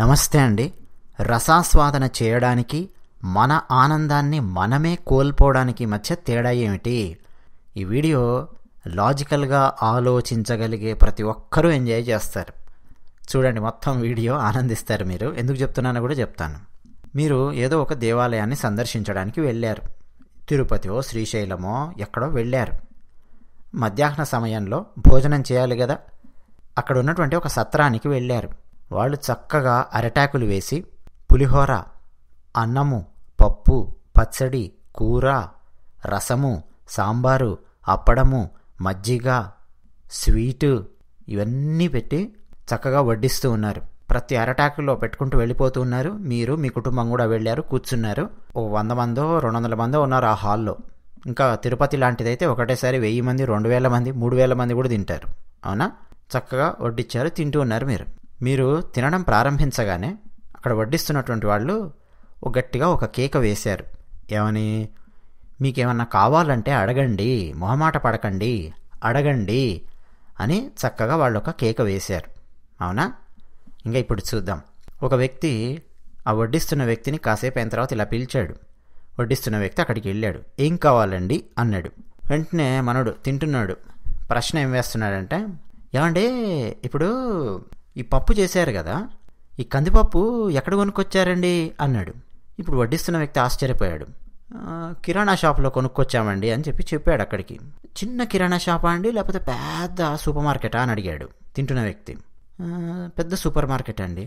నమస్తే అండి రసాస్వాదన చేయడానికి మన ఆనందాన్ని మనమే కోల్పోవడానికి మధ్య తేడా ఏమిటి ఈ వీడియో లాజికల్గా ఆలోచించగలిగే ప్రతి ఒక్కరూ ఎంజాయ్ చేస్తారు చూడండి మొత్తం వీడియో ఆనందిస్తారు మీరు ఎందుకు చెప్తున్నానో కూడా చెప్తాను మీరు ఏదో ఒక దేవాలయాన్ని సందర్శించడానికి వెళ్ళారు తిరుపతియో శ్రీశైలమో ఎక్కడో వెళ్ళారు మధ్యాహ్న సమయంలో భోజనం చేయాలి కదా అక్కడ ఉన్నటువంటి ఒక సత్రానికి వెళ్ళారు వాళ్ళు చక్కగా అరటాకులు వేసి పులిహోర అన్నము పప్పు పచ్చడి కూర రసము సాంబారు అప్పడము మజ్జిగ స్వీటు ఇవన్నీ పెట్టి చక్కగా వడ్డిస్తూ ఉన్నారు ప్రతి అరటాకులో పెట్టుకుంటూ వెళ్ళిపోతూ ఉన్నారు మీరు మీ కుటుంబం కూడా వెళ్ళారు కూర్చున్నారు ఓ వంద మందో రెండు వందల మందో ఉన్నారు ఆ హాల్లో ఇంకా తిరుపతి లాంటిదైతే ఒకటేసారి వెయ్యి మంది రెండు వేల మంది మూడు వేల మంది కూడా తింటారు అవునా చక్కగా వడ్డిచ్చారు తింటూ ఉన్నారు మీరు మీరు తినడం ప్రారంభించగానే అక్కడ వడ్డిస్తున్నటువంటి వాళ్ళు గట్టిగా ఒక కేక వేశారు ఏమని మీకేమన్నా కావాలంటే అడగండి మొహమాట పడకండి అడగండి అని చక్కగా వాళ్ళు ఒక కేక వేశారు అవునా ఇంకా ఇప్పుడు చూద్దాం ఒక వ్యక్తి ఆ వడ్డిస్తున్న వ్యక్తిని కాసేపు అయిన తర్వాత ఇలా పిలిచాడు వడ్డిస్తున్న వ్యక్తి అక్కడికి వెళ్ళాడు ఏం కావాలండి అన్నాడు వెంటనే మనడు తింటున్నాడు ప్రశ్న ఏం వేస్తున్నాడంటే ఏమండి ఇప్పుడు ఈ పప్పు చేశారు కదా ఈ కందిపప్పు ఎక్కడ కొనుక్కొచ్చారండి అన్నాడు ఇప్పుడు వడ్డిస్తున్న వ్యక్తి ఆశ్చర్యపోయాడు కిరాణా షాప్లో కొనుక్కొచ్చామండి అని చెప్పి చెప్పాడు అక్కడికి చిన్న కిరాణా షాపా అండి లేకపోతే పెద్ద సూపర్ మార్కెటా అని అడిగాడు తింటున్న వ్యక్తి పెద్ద సూపర్ మార్కెట్ అండి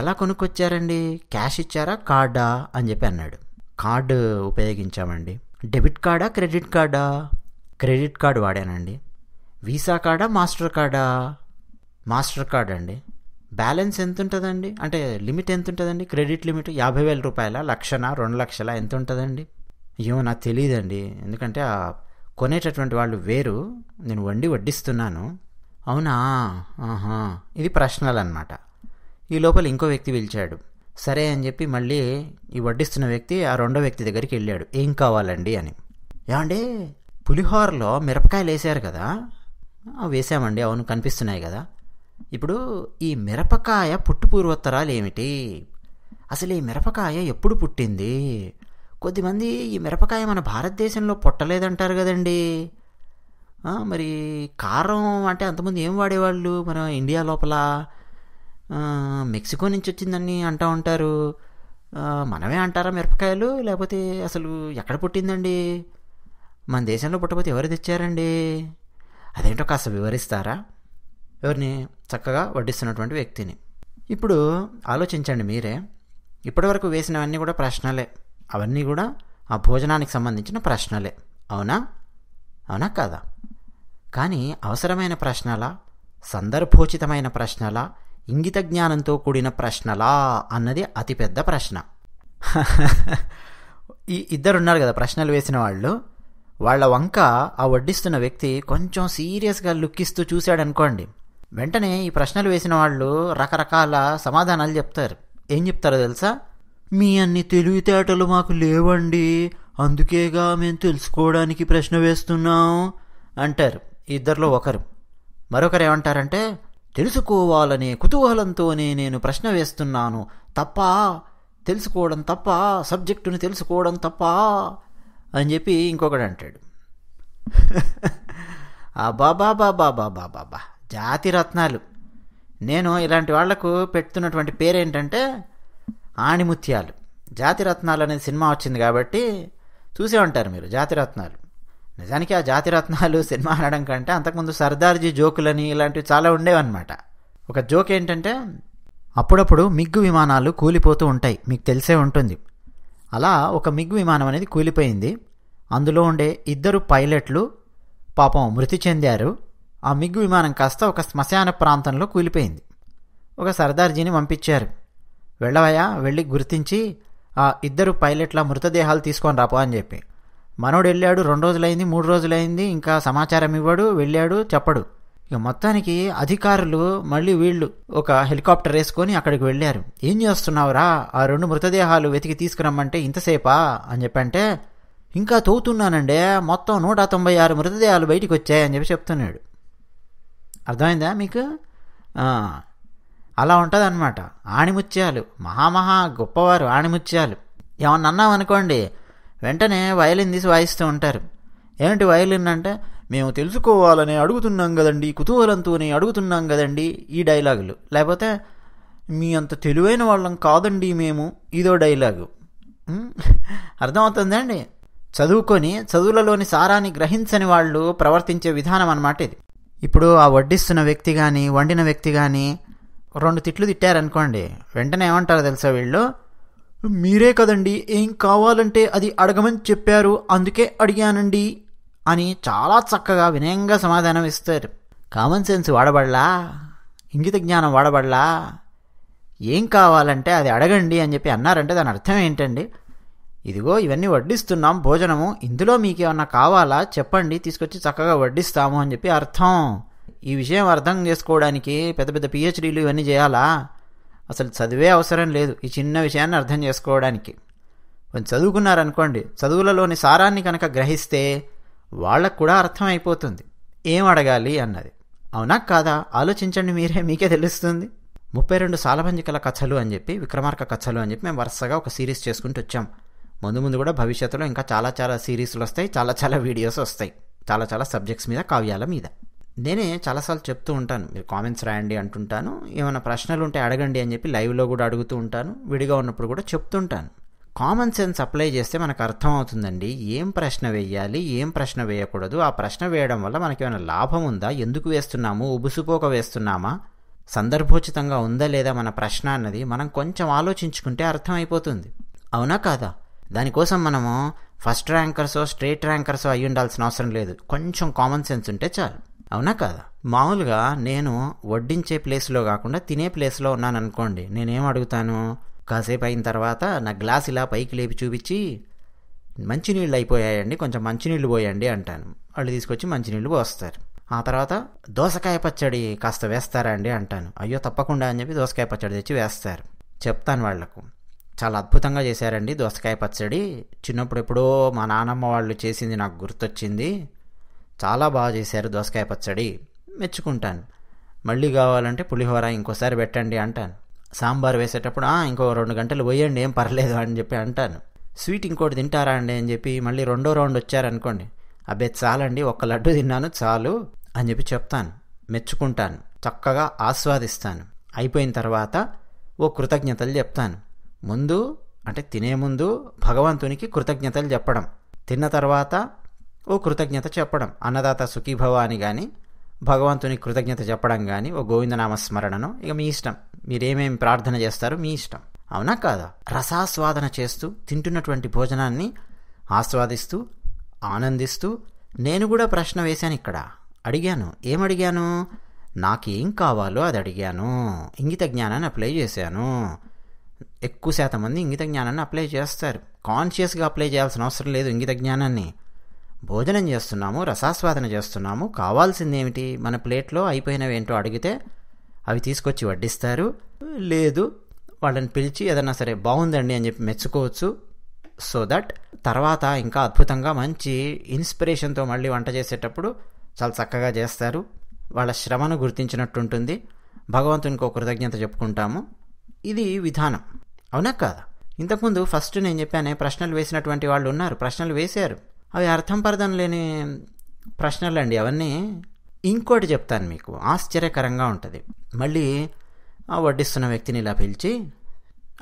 ఎలా కొనుక్కొచ్చారండి క్యాష్ ఇచ్చారా కార్డా అని చెప్పి అన్నాడు కార్డు ఉపయోగించామండి డెబిట్ కార్డా క్రెడిట్ కార్డా క్రెడిట్ కార్డు వాడానండి వీసా కార్డా మాస్టర్ కార్డా మాస్టర్ కార్డ్ అండి బ్యాలెన్స్ ఎంత ఉంటుందండి అంటే లిమిట్ ఎంత ఉంటుందండి క్రెడిట్ లిమిట్ యాభై వేల రూపాయల లక్షన రెండు లక్షల ఎంత ఉంటుందండి ఏమో నాకు తెలియదండి ఎందుకంటే ఆ కొనేటటువంటి వాళ్ళు వేరు నేను వండి వడ్డిస్తున్నాను అవునా ఆహా ఇది ప్రశ్నలు అనమాట ఈ లోపల ఇంకో వ్యక్తి పిలిచాడు సరే అని చెప్పి మళ్ళీ ఈ వడ్డిస్తున్న వ్యక్తి ఆ రెండో వ్యక్తి దగ్గరికి వెళ్ళాడు ఏం కావాలండి అని ఏమండి పులిహోరలో మిరపకాయలు వేసారు కదా వేసామండి అవును కనిపిస్తున్నాయి కదా ఇప్పుడు ఈ మిరపకాయ పుట్టుపూర్వోత్తరాలు ఏమిటి అసలు ఈ మిరపకాయ ఎప్పుడు పుట్టింది కొద్దిమంది ఈ మిరపకాయ మన భారతదేశంలో పుట్టలేదంటారు కదండి మరి కారం అంటే అంతకుముందు ఏం వాడేవాళ్ళు మన ఇండియా లోపల మెక్సికో నుంచి వచ్చిందని అంటూ ఉంటారు మనమే అంటారా మిరపకాయలు లేకపోతే అసలు ఎక్కడ పుట్టిందండి మన దేశంలో పుట్టపోతే ఎవరు తెచ్చారండి అదేంటో కాస్త వివరిస్తారా ఎవరిని చక్కగా వడ్డిస్తున్నటువంటి వ్యక్తిని ఇప్పుడు ఆలోచించండి మీరే ఇప్పటివరకు వేసినవన్నీ కూడా ప్రశ్నలే అవన్నీ కూడా ఆ భోజనానికి సంబంధించిన ప్రశ్నలే అవునా అవునా కాదా కానీ అవసరమైన ప్రశ్నల సందర్భోచితమైన ప్రశ్నల ఇంగిత జ్ఞానంతో కూడిన ప్రశ్నలా అన్నది అతిపెద్ద ప్రశ్న ఈ ఇద్దరున్నారు కదా ప్రశ్నలు వేసిన వాళ్ళు వాళ్ళ వంక ఆ వడ్డిస్తున్న వ్యక్తి కొంచెం సీరియస్గా లుక్కిస్తూ చూశాడనుకోండి వెంటనే ఈ ప్రశ్నలు వేసిన వాళ్ళు రకరకాల సమాధానాలు చెప్తారు ఏం చెప్తారో తెలుసా మీ అన్ని తెలివితేటలు మాకు లేవండి అందుకేగా మేము తెలుసుకోవడానికి ప్రశ్న వేస్తున్నాం అంటారు ఇద్దరిలో ఒకరు మరొకరు ఏమంటారంటే తెలుసుకోవాలనే కుతూహలంతోనే నేను ప్రశ్న వేస్తున్నాను తప్ప తెలుసుకోవడం తప్ప సబ్జెక్టుని తెలుసుకోవడం తప్ప అని చెప్పి ఇంకొకడు అంటాడు బాబా బాబా బాబా బాబా జాతి రత్నాలు నేను ఇలాంటి వాళ్లకు పెడుతున్నటువంటి పేరేంటంటే ఆణిముత్యాలు జాతి రత్నాలు అనేది సినిమా వచ్చింది కాబట్టి చూసే ఉంటారు మీరు జాతి రత్నాలు నిజానికి ఆ జాతి రత్నాలు సినిమా అనడం కంటే అంతకుముందు సర్దార్జీ జోకులని ఇలాంటివి చాలా ఉండేవన్నమాట ఒక జోక్ ఏంటంటే అప్పుడప్పుడు మిగ్గు విమానాలు కూలిపోతూ ఉంటాయి మీకు తెలిసే ఉంటుంది అలా ఒక మిగ్గు విమానం అనేది కూలిపోయింది అందులో ఉండే ఇద్దరు పైలట్లు పాపం మృతి చెందారు ఆ మిగ్గు విమానం కాస్త ఒక శ్మశాన ప్రాంతంలో కూలిపోయింది ఒక సర్దార్జీని పంపించారు వెళ్ళవయా వెళ్ళి గుర్తించి ఆ ఇద్దరు పైలట్ల మృతదేహాలు తీసుకొని రాపో అని చెప్పి మనోడు వెళ్ళాడు రెండు రోజులైంది మూడు రోజులైంది ఇంకా సమాచారం ఇవ్వడు వెళ్ళాడు చెప్పడు ఇక మొత్తానికి అధికారులు మళ్ళీ వీళ్ళు ఒక హెలికాప్టర్ వేసుకొని అక్కడికి వెళ్ళారు ఏం చేస్తున్నావురా ఆ రెండు మృతదేహాలు వెతికి తీసుకురమ్మంటే ఇంతసేపా అని చెప్పంటే ఇంకా తోగుతున్నానండే మొత్తం నూట తొంభై ఆరు మృతదేహాలు బయటికి వచ్చాయని చెప్పి చెప్తున్నాడు అర్థమైందా మీకు అలా ఉంటుంది అనమాట ఆణిముత్యాలు మహామహా గొప్పవారు ఆణిముత్యాలు ఏమన్నా అన్నాం అనుకోండి వెంటనే వయలిన్ తీసి వాయిస్తూ ఉంటారు ఏమిటి వయలిన్ అంటే మేము తెలుసుకోవాలని అడుగుతున్నాం కదండి కుతూహలంతోనే అడుగుతున్నాం కదండి ఈ డైలాగులు లేకపోతే మీ అంత తెలివైన వాళ్ళం కాదండి మేము ఇదో డైలాగు అర్థమవుతుందండి చదువుకొని చదువులలోని సారాన్ని గ్రహించని వాళ్ళు ప్రవర్తించే విధానం అనమాట ఇది ఇప్పుడు ఆ వడ్డిస్తున్న వ్యక్తి కానీ వండిన వ్యక్తి కానీ రెండు తిట్లు తిట్టారనుకోండి వెంటనే ఏమంటారు తెలుసా వీళ్ళు మీరే కదండి ఏం కావాలంటే అది అడగమని చెప్పారు అందుకే అడిగానండి అని చాలా చక్కగా వినయంగా సమాధానం ఇస్తారు కామన్ సెన్స్ వాడబడలా ఇంగిత జ్ఞానం వాడబడలా ఏం కావాలంటే అది అడగండి అని చెప్పి అన్నారంటే దాని అర్థం ఏంటండి ఇదిగో ఇవన్నీ వడ్డిస్తున్నాం భోజనము ఇందులో మీకు ఏమన్నా కావాలా చెప్పండి తీసుకొచ్చి చక్కగా వడ్డిస్తాము అని చెప్పి అర్థం ఈ విషయం అర్థం చేసుకోవడానికి పెద్ద పెద్ద పిహెచ్డీలు ఇవన్నీ చేయాలా అసలు చదివే అవసరం లేదు ఈ చిన్న విషయాన్ని అర్థం చేసుకోవడానికి కొంచెం చదువుకున్నారనుకోండి చదువులలోని సారాన్ని కనుక గ్రహిస్తే వాళ్ళకు కూడా అర్థమైపోతుంది ఏం అడగాలి అన్నది అవునా కాదా ఆలోచించండి మీరే మీకే తెలుస్తుంది ముప్పై రెండు సాలభంజికల కథలు అని చెప్పి విక్రమార్క కథలు అని చెప్పి మేము వరుసగా ఒక సిరీస్ చేసుకుంటూ వచ్చాం ముందు ముందు కూడా భవిష్యత్తులో ఇంకా చాలా చాలా సిరీస్లు వస్తాయి చాలా చాలా వీడియోస్ వస్తాయి చాలా చాలా సబ్జెక్ట్స్ మీద కావ్యాల మీద నేనే చాలాసార్లు చెప్తూ ఉంటాను మీరు కామెంట్స్ రాయండి అంటుంటాను ఏమైనా ప్రశ్నలు ఉంటే అడగండి అని చెప్పి లైవ్లో కూడా అడుగుతూ ఉంటాను విడిగా ఉన్నప్పుడు కూడా చెప్తుంటాను కామన్ సెన్స్ అప్లై చేస్తే మనకు అర్థం అవుతుందండి ఏం ప్రశ్న వేయాలి ఏం ప్రశ్న వేయకూడదు ఆ ప్రశ్న వేయడం వల్ల మనకి ఏమైనా లాభం ఉందా ఎందుకు వేస్తున్నాము ఉబుసుపోక వేస్తున్నామా సందర్భోచితంగా ఉందా లేదా మన ప్రశ్న అన్నది మనం కొంచెం ఆలోచించుకుంటే అర్థమైపోతుంది అవునా కాదా దానికోసం మనము ఫస్ట్ ర్యాంకర్సో స్ట్రేట్ ర్యాంకర్సో అయ్యి ఉండాల్సిన అవసరం లేదు కొంచెం కామన్ సెన్స్ ఉంటే చాలు అవునా కాదా మామూలుగా నేను వడ్డించే ప్లేస్లో కాకుండా తినే ప్లేస్లో ఉన్నాను అనుకోండి నేనేం అడుగుతాను కాసేపు అయిన తర్వాత నా గ్లాస్ ఇలా పైకి లేపి చూపించి మంచినీళ్ళు అయిపోయాయండి కొంచెం మంచినీళ్ళు పోయండి అంటాను వాళ్ళు తీసుకొచ్చి మంచినీళ్ళు పోస్తారు ఆ తర్వాత దోసకాయ పచ్చడి కాస్త వేస్తారా అండి అంటాను అయ్యో తప్పకుండా అని చెప్పి దోసకాయ పచ్చడి తెచ్చి వేస్తారు చెప్తాను వాళ్లకు చాలా అద్భుతంగా చేశారండి దోసకాయ పచ్చడి చిన్నప్పుడు ఎప్పుడో మా నానమ్మ వాళ్ళు చేసింది నాకు గుర్తొచ్చింది చాలా బాగా చేశారు దోసకాయ పచ్చడి మెచ్చుకుంటాను మళ్ళీ కావాలంటే పులిహోర ఇంకోసారి పెట్టండి అంటాను సాంబార్ వేసేటప్పుడు ఇంకో రెండు గంటలు పోయండి ఏం పర్లేదు అని చెప్పి అంటాను స్వీట్ ఇంకోటి తింటారా అండి అని చెప్పి మళ్ళీ రెండో రౌండ్ వచ్చారనుకోండి అబ్బే చాలండి ఒక్క లడ్డు తిన్నాను చాలు అని చెప్పి చెప్తాను మెచ్చుకుంటాను చక్కగా ఆస్వాదిస్తాను అయిపోయిన తర్వాత ఓ కృతజ్ఞతలు చెప్తాను ముందు అంటే తినే ముందు భగవంతునికి కృతజ్ఞతలు చెప్పడం తిన్న తర్వాత ఓ కృతజ్ఞత చెప్పడం అన్నదాత సుఖీభవ అని కానీ భగవంతునికి కృతజ్ఞత చెప్పడం కానీ ఓ గోవిందనామస్మరణను ఇక మీ ఇష్టం మీరేమేమి ప్రార్థన చేస్తారో మీ ఇష్టం అవునా కాదా రసాస్వాదన చేస్తూ తింటున్నటువంటి భోజనాన్ని ఆస్వాదిస్తూ ఆనందిస్తూ నేను కూడా ప్రశ్న వేశాను ఇక్కడ అడిగాను ఏమడిగాను నాకేం కావాలో అది అడిగాను ఇంగిత జ్ఞానాన్ని అప్లై చేశాను ఎక్కువ శాతం మంది ఇంగిత జ్ఞానాన్ని అప్లై చేస్తారు కాన్షియస్గా అప్లై చేయాల్సిన అవసరం లేదు ఇంగిత జ్ఞానాన్ని భోజనం చేస్తున్నాము రసాస్వాదన చేస్తున్నాము కావాల్సింది ఏమిటి మన ప్లేట్లో అయిపోయినవి ఏంటో అడిగితే అవి తీసుకొచ్చి వడ్డిస్తారు లేదు వాళ్ళని పిలిచి ఏదన్నా సరే బాగుందండి అని చెప్పి మెచ్చుకోవచ్చు సో దట్ తర్వాత ఇంకా అద్భుతంగా మంచి ఇన్స్పిరేషన్తో మళ్ళీ వంట చేసేటప్పుడు చాలా చక్కగా చేస్తారు వాళ్ళ శ్రమను గుర్తించినట్టుంటుంది భగవంతునికి ఒక కృతజ్ఞత చెప్పుకుంటాము ఇది విధానం అవునా కాదా ఇంతకుముందు ఫస్ట్ నేను చెప్పానే ప్రశ్నలు వేసినటువంటి వాళ్ళు ఉన్నారు ప్రశ్నలు వేశారు అవి అర్థం పర్థం లేని ప్రశ్నలు అండి అవన్నీ ఇంకోటి చెప్తాను మీకు ఆశ్చర్యకరంగా ఉంటుంది మళ్ళీ ఆ వడ్డిస్తున్న వ్యక్తిని ఇలా పిలిచి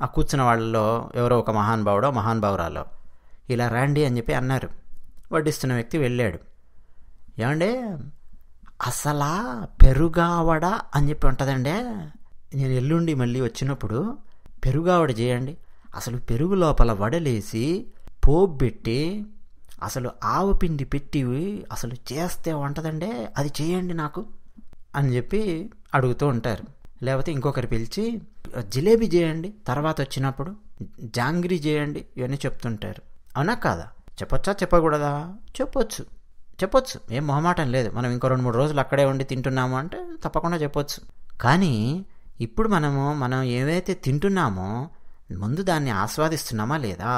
ఆ కూర్చున్న వాళ్ళలో ఎవరో ఒక మహానుభావుడో మహానుభావురాలో ఇలా రండి అని చెప్పి అన్నారు వడ్డిస్తున్న వ్యక్తి వెళ్ళాడు ఏమండే అసలా పెరుగావడా అని చెప్పి ఉంటుందండి నేను ఎల్లుండి మళ్ళీ వచ్చినప్పుడు పెరుగావిడ చేయండి అసలు పెరుగు లోపల వడలేసి పోబెట్టి అసలు ఆవు పిండి పెట్టి అసలు చేస్తే వంటదండే అది చేయండి నాకు అని చెప్పి అడుగుతూ ఉంటారు లేకపోతే ఇంకొకరు పిలిచి జిలేబీ చేయండి తర్వాత వచ్చినప్పుడు జాంగ్రీ చేయండి ఇవన్నీ చెప్తుంటారు అవునా కాదా చెప్పొచ్చా చెప్పకూడదా చెప్పొచ్చు చెప్పొచ్చు ఏం మొహమాటం లేదు మనం ఇంకో రెండు మూడు రోజులు అక్కడే ఉండి తింటున్నాము అంటే తప్పకుండా చెప్పొచ్చు కానీ ఇప్పుడు మనము మనం ఏవైతే తింటున్నామో ముందు దాన్ని ఆస్వాదిస్తున్నామా లేదా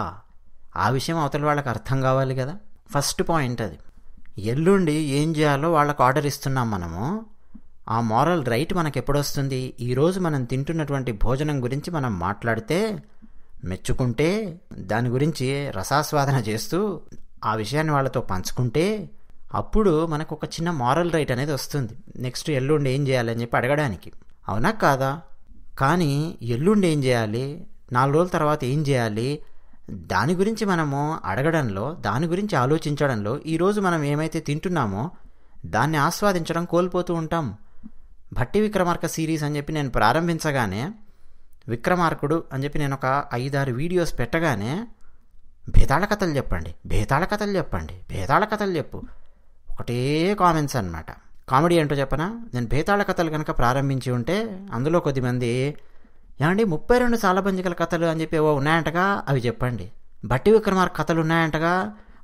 ఆ విషయం అవతల వాళ్ళకి అర్థం కావాలి కదా ఫస్ట్ పాయింట్ అది ఎల్లుండి ఏం చేయాలో వాళ్ళకు ఆర్డర్ ఇస్తున్నాం మనము ఆ మారల్ రైట్ మనకు ఎప్పుడొస్తుంది ఈరోజు మనం తింటున్నటువంటి భోజనం గురించి మనం మాట్లాడితే మెచ్చుకుంటే దాని గురించి రసాస్వాదన చేస్తూ ఆ విషయాన్ని వాళ్ళతో పంచుకుంటే అప్పుడు మనకు ఒక చిన్న మారల్ రైట్ అనేది వస్తుంది నెక్స్ట్ ఎల్లుండి ఏం చేయాలని చెప్పి అడగడానికి అవునా కాదా కానీ ఎల్లుండి ఏం చేయాలి నాలుగు రోజుల తర్వాత ఏం చేయాలి దాని గురించి మనము అడగడంలో దాని గురించి ఆలోచించడంలో ఈరోజు మనం ఏమైతే తింటున్నామో దాన్ని ఆస్వాదించడం కోల్పోతూ ఉంటాం భట్టి విక్రమార్క సిరీస్ అని చెప్పి నేను ప్రారంభించగానే విక్రమార్కుడు అని చెప్పి నేను ఒక ఐదారు వీడియోస్ పెట్టగానే భేతాళ కథలు చెప్పండి భేతాళ కథలు చెప్పండి భేతాళ కథలు చెప్పు ఒకటే కామెంట్స్ అనమాట కామెడీ ఏంటో చెప్పనా నేను భేతాళ కథలు కనుక ప్రారంభించి ఉంటే అందులో కొద్దిమంది ఏమండి ముప్పై రెండు సాలభంజికల కథలు అని చెప్పి ఏవో ఉన్నాయంటగా అవి చెప్పండి బట్టి విక్రమార్క కథలు ఉన్నాయంటగా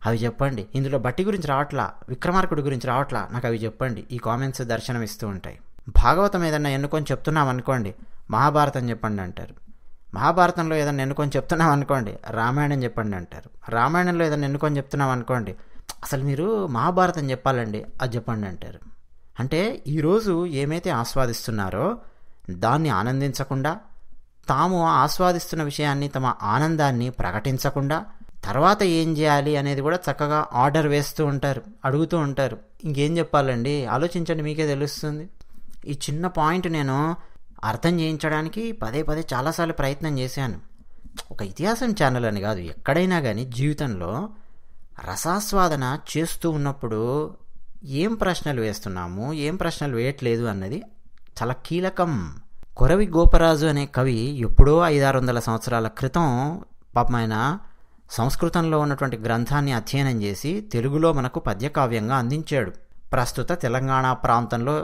అవి చెప్పండి ఇందులో బట్టి గురించి రావట్లా విక్రమార్కుడి గురించి రావట్లా నాకు అవి చెప్పండి ఈ కామెంట్స్ దర్శనం ఇస్తూ ఉంటాయి భాగవతం ఏదన్నా ఎన్నుకొని చెప్తున్నాం అనుకోండి మహాభారతం చెప్పండి అంటారు మహాభారతంలో ఏదన్నా ఎన్నుకొని చెప్తున్నాం అనుకోండి రామాయణం చెప్పండి అంటారు రామాయణంలో ఏదన్నా ఎన్నుకొని చెప్తున్నాం అనుకోండి అసలు మీరు మహాభారతం చెప్పాలండి అది చెప్పండి అంటారు అంటే ఈరోజు ఏమైతే ఆస్వాదిస్తున్నారో దాన్ని ఆనందించకుండా తాము ఆస్వాదిస్తున్న విషయాన్ని తమ ఆనందాన్ని ప్రకటించకుండా తర్వాత ఏం చేయాలి అనేది కూడా చక్కగా ఆర్డర్ వేస్తూ ఉంటారు అడుగుతూ ఉంటారు ఇంకేం చెప్పాలండి ఆలోచించండి మీకే తెలుస్తుంది ఈ చిన్న పాయింట్ నేను అర్థం చేయించడానికి పదే పదే చాలాసార్లు ప్రయత్నం చేశాను ఒక ఇతిహాసం ఛానల్ అని కాదు ఎక్కడైనా కానీ జీవితంలో రసాస్వాదన చేస్తూ ఉన్నప్పుడు ఏం ప్రశ్నలు వేస్తున్నాము ఏం ప్రశ్నలు వేయట్లేదు అన్నది చాలా కీలకం కొరవి గోపరాజు అనే కవి ఎప్పుడో ఐదారు వందల సంవత్సరాల క్రితం పాపమైన సంస్కృతంలో ఉన్నటువంటి గ్రంథాన్ని అధ్యయనం చేసి తెలుగులో మనకు పద్యకావ్యంగా అందించాడు ప్రస్తుత తెలంగాణ ప్రాంతంలో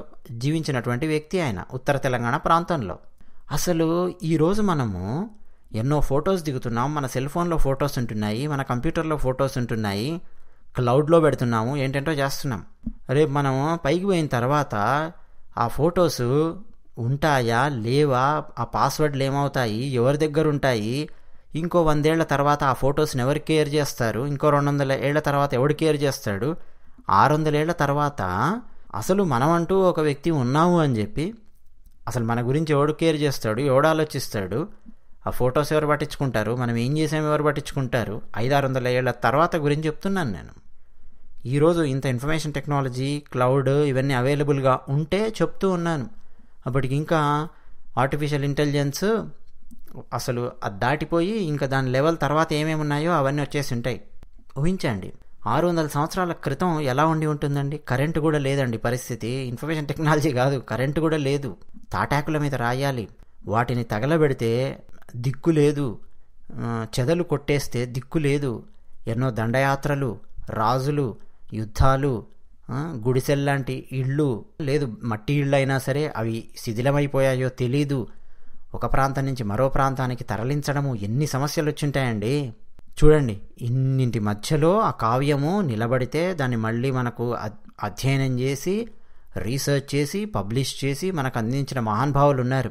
జీవించినటువంటి వ్యక్తి ఆయన ఉత్తర తెలంగాణ ప్రాంతంలో అసలు ఈరోజు మనము ఎన్నో ఫొటోస్ దిగుతున్నాం మన సెల్ ఫోన్లో ఫొటోస్ ఉంటున్నాయి మన కంప్యూటర్లో ఫొటోస్ ఉంటున్నాయి క్లౌడ్లో పెడుతున్నాము ఏంటంటో చేస్తున్నాం రేపు మనం పైకి పోయిన తర్వాత ఆ ఫొటోస్ ఉంటాయా లేవా ఆ పాస్వర్డ్లు ఏమవుతాయి ఎవరి దగ్గర ఉంటాయి ఇంకో వందేళ్ల తర్వాత ఆ ఫొటోస్ని ఎవరు కేర్ చేస్తారు ఇంకో రెండు వందల ఏళ్ల తర్వాత ఎవడు కేర్ చేస్తాడు ఆరు వందల ఏళ్ల తర్వాత అసలు మనమంటూ ఒక వ్యక్తి ఉన్నాము అని చెప్పి అసలు మన గురించి ఎవడు కేర్ చేస్తాడు ఎవడు ఆలోచిస్తాడు ఆ ఫొటోస్ ఎవరు పట్టించుకుంటారు మనం ఏం చేసాం ఎవరు పట్టించుకుంటారు ఐదారు వందల ఏళ్ల తర్వాత గురించి చెప్తున్నాను నేను ఈరోజు ఇంత ఇన్ఫర్మేషన్ టెక్నాలజీ క్లౌడ్ ఇవన్నీ అవైలబుల్గా ఉంటే చెప్తూ ఉన్నాను అప్పటికి ఇంకా ఆర్టిఫిషియల్ ఇంటెలిజెన్స్ అసలు అది దాటిపోయి ఇంకా దాని లెవెల్ తర్వాత ఏమేమి ఉన్నాయో అవన్నీ వచ్చేసి ఉంటాయి ఊహించండి ఆరు వందల సంవత్సరాల క్రితం ఎలా ఉండి ఉంటుందండి కరెంటు కూడా లేదండి పరిస్థితి ఇన్ఫర్మేషన్ టెక్నాలజీ కాదు కరెంటు కూడా లేదు తాటాకుల మీద రాయాలి వాటిని తగలబెడితే దిక్కు లేదు చెదలు కొట్టేస్తే దిక్కు లేదు ఎన్నో దండయాత్రలు రాజులు యుద్ధాలు గుడిసెల్లాంటి ఇళ్ళు లేదు మట్టి ఇళ్ళు అయినా సరే అవి శిథిలమైపోయాయో తెలీదు ఒక ప్రాంతం నుంచి మరో ప్రాంతానికి తరలించడము ఎన్ని సమస్యలు వచ్చింటాయండి చూడండి ఇన్నింటి మధ్యలో ఆ కావ్యము నిలబడితే దాన్ని మళ్ళీ మనకు అధ్యయనం చేసి రీసెర్చ్ చేసి పబ్లిష్ చేసి మనకు అందించిన మహానుభావులు ఉన్నారు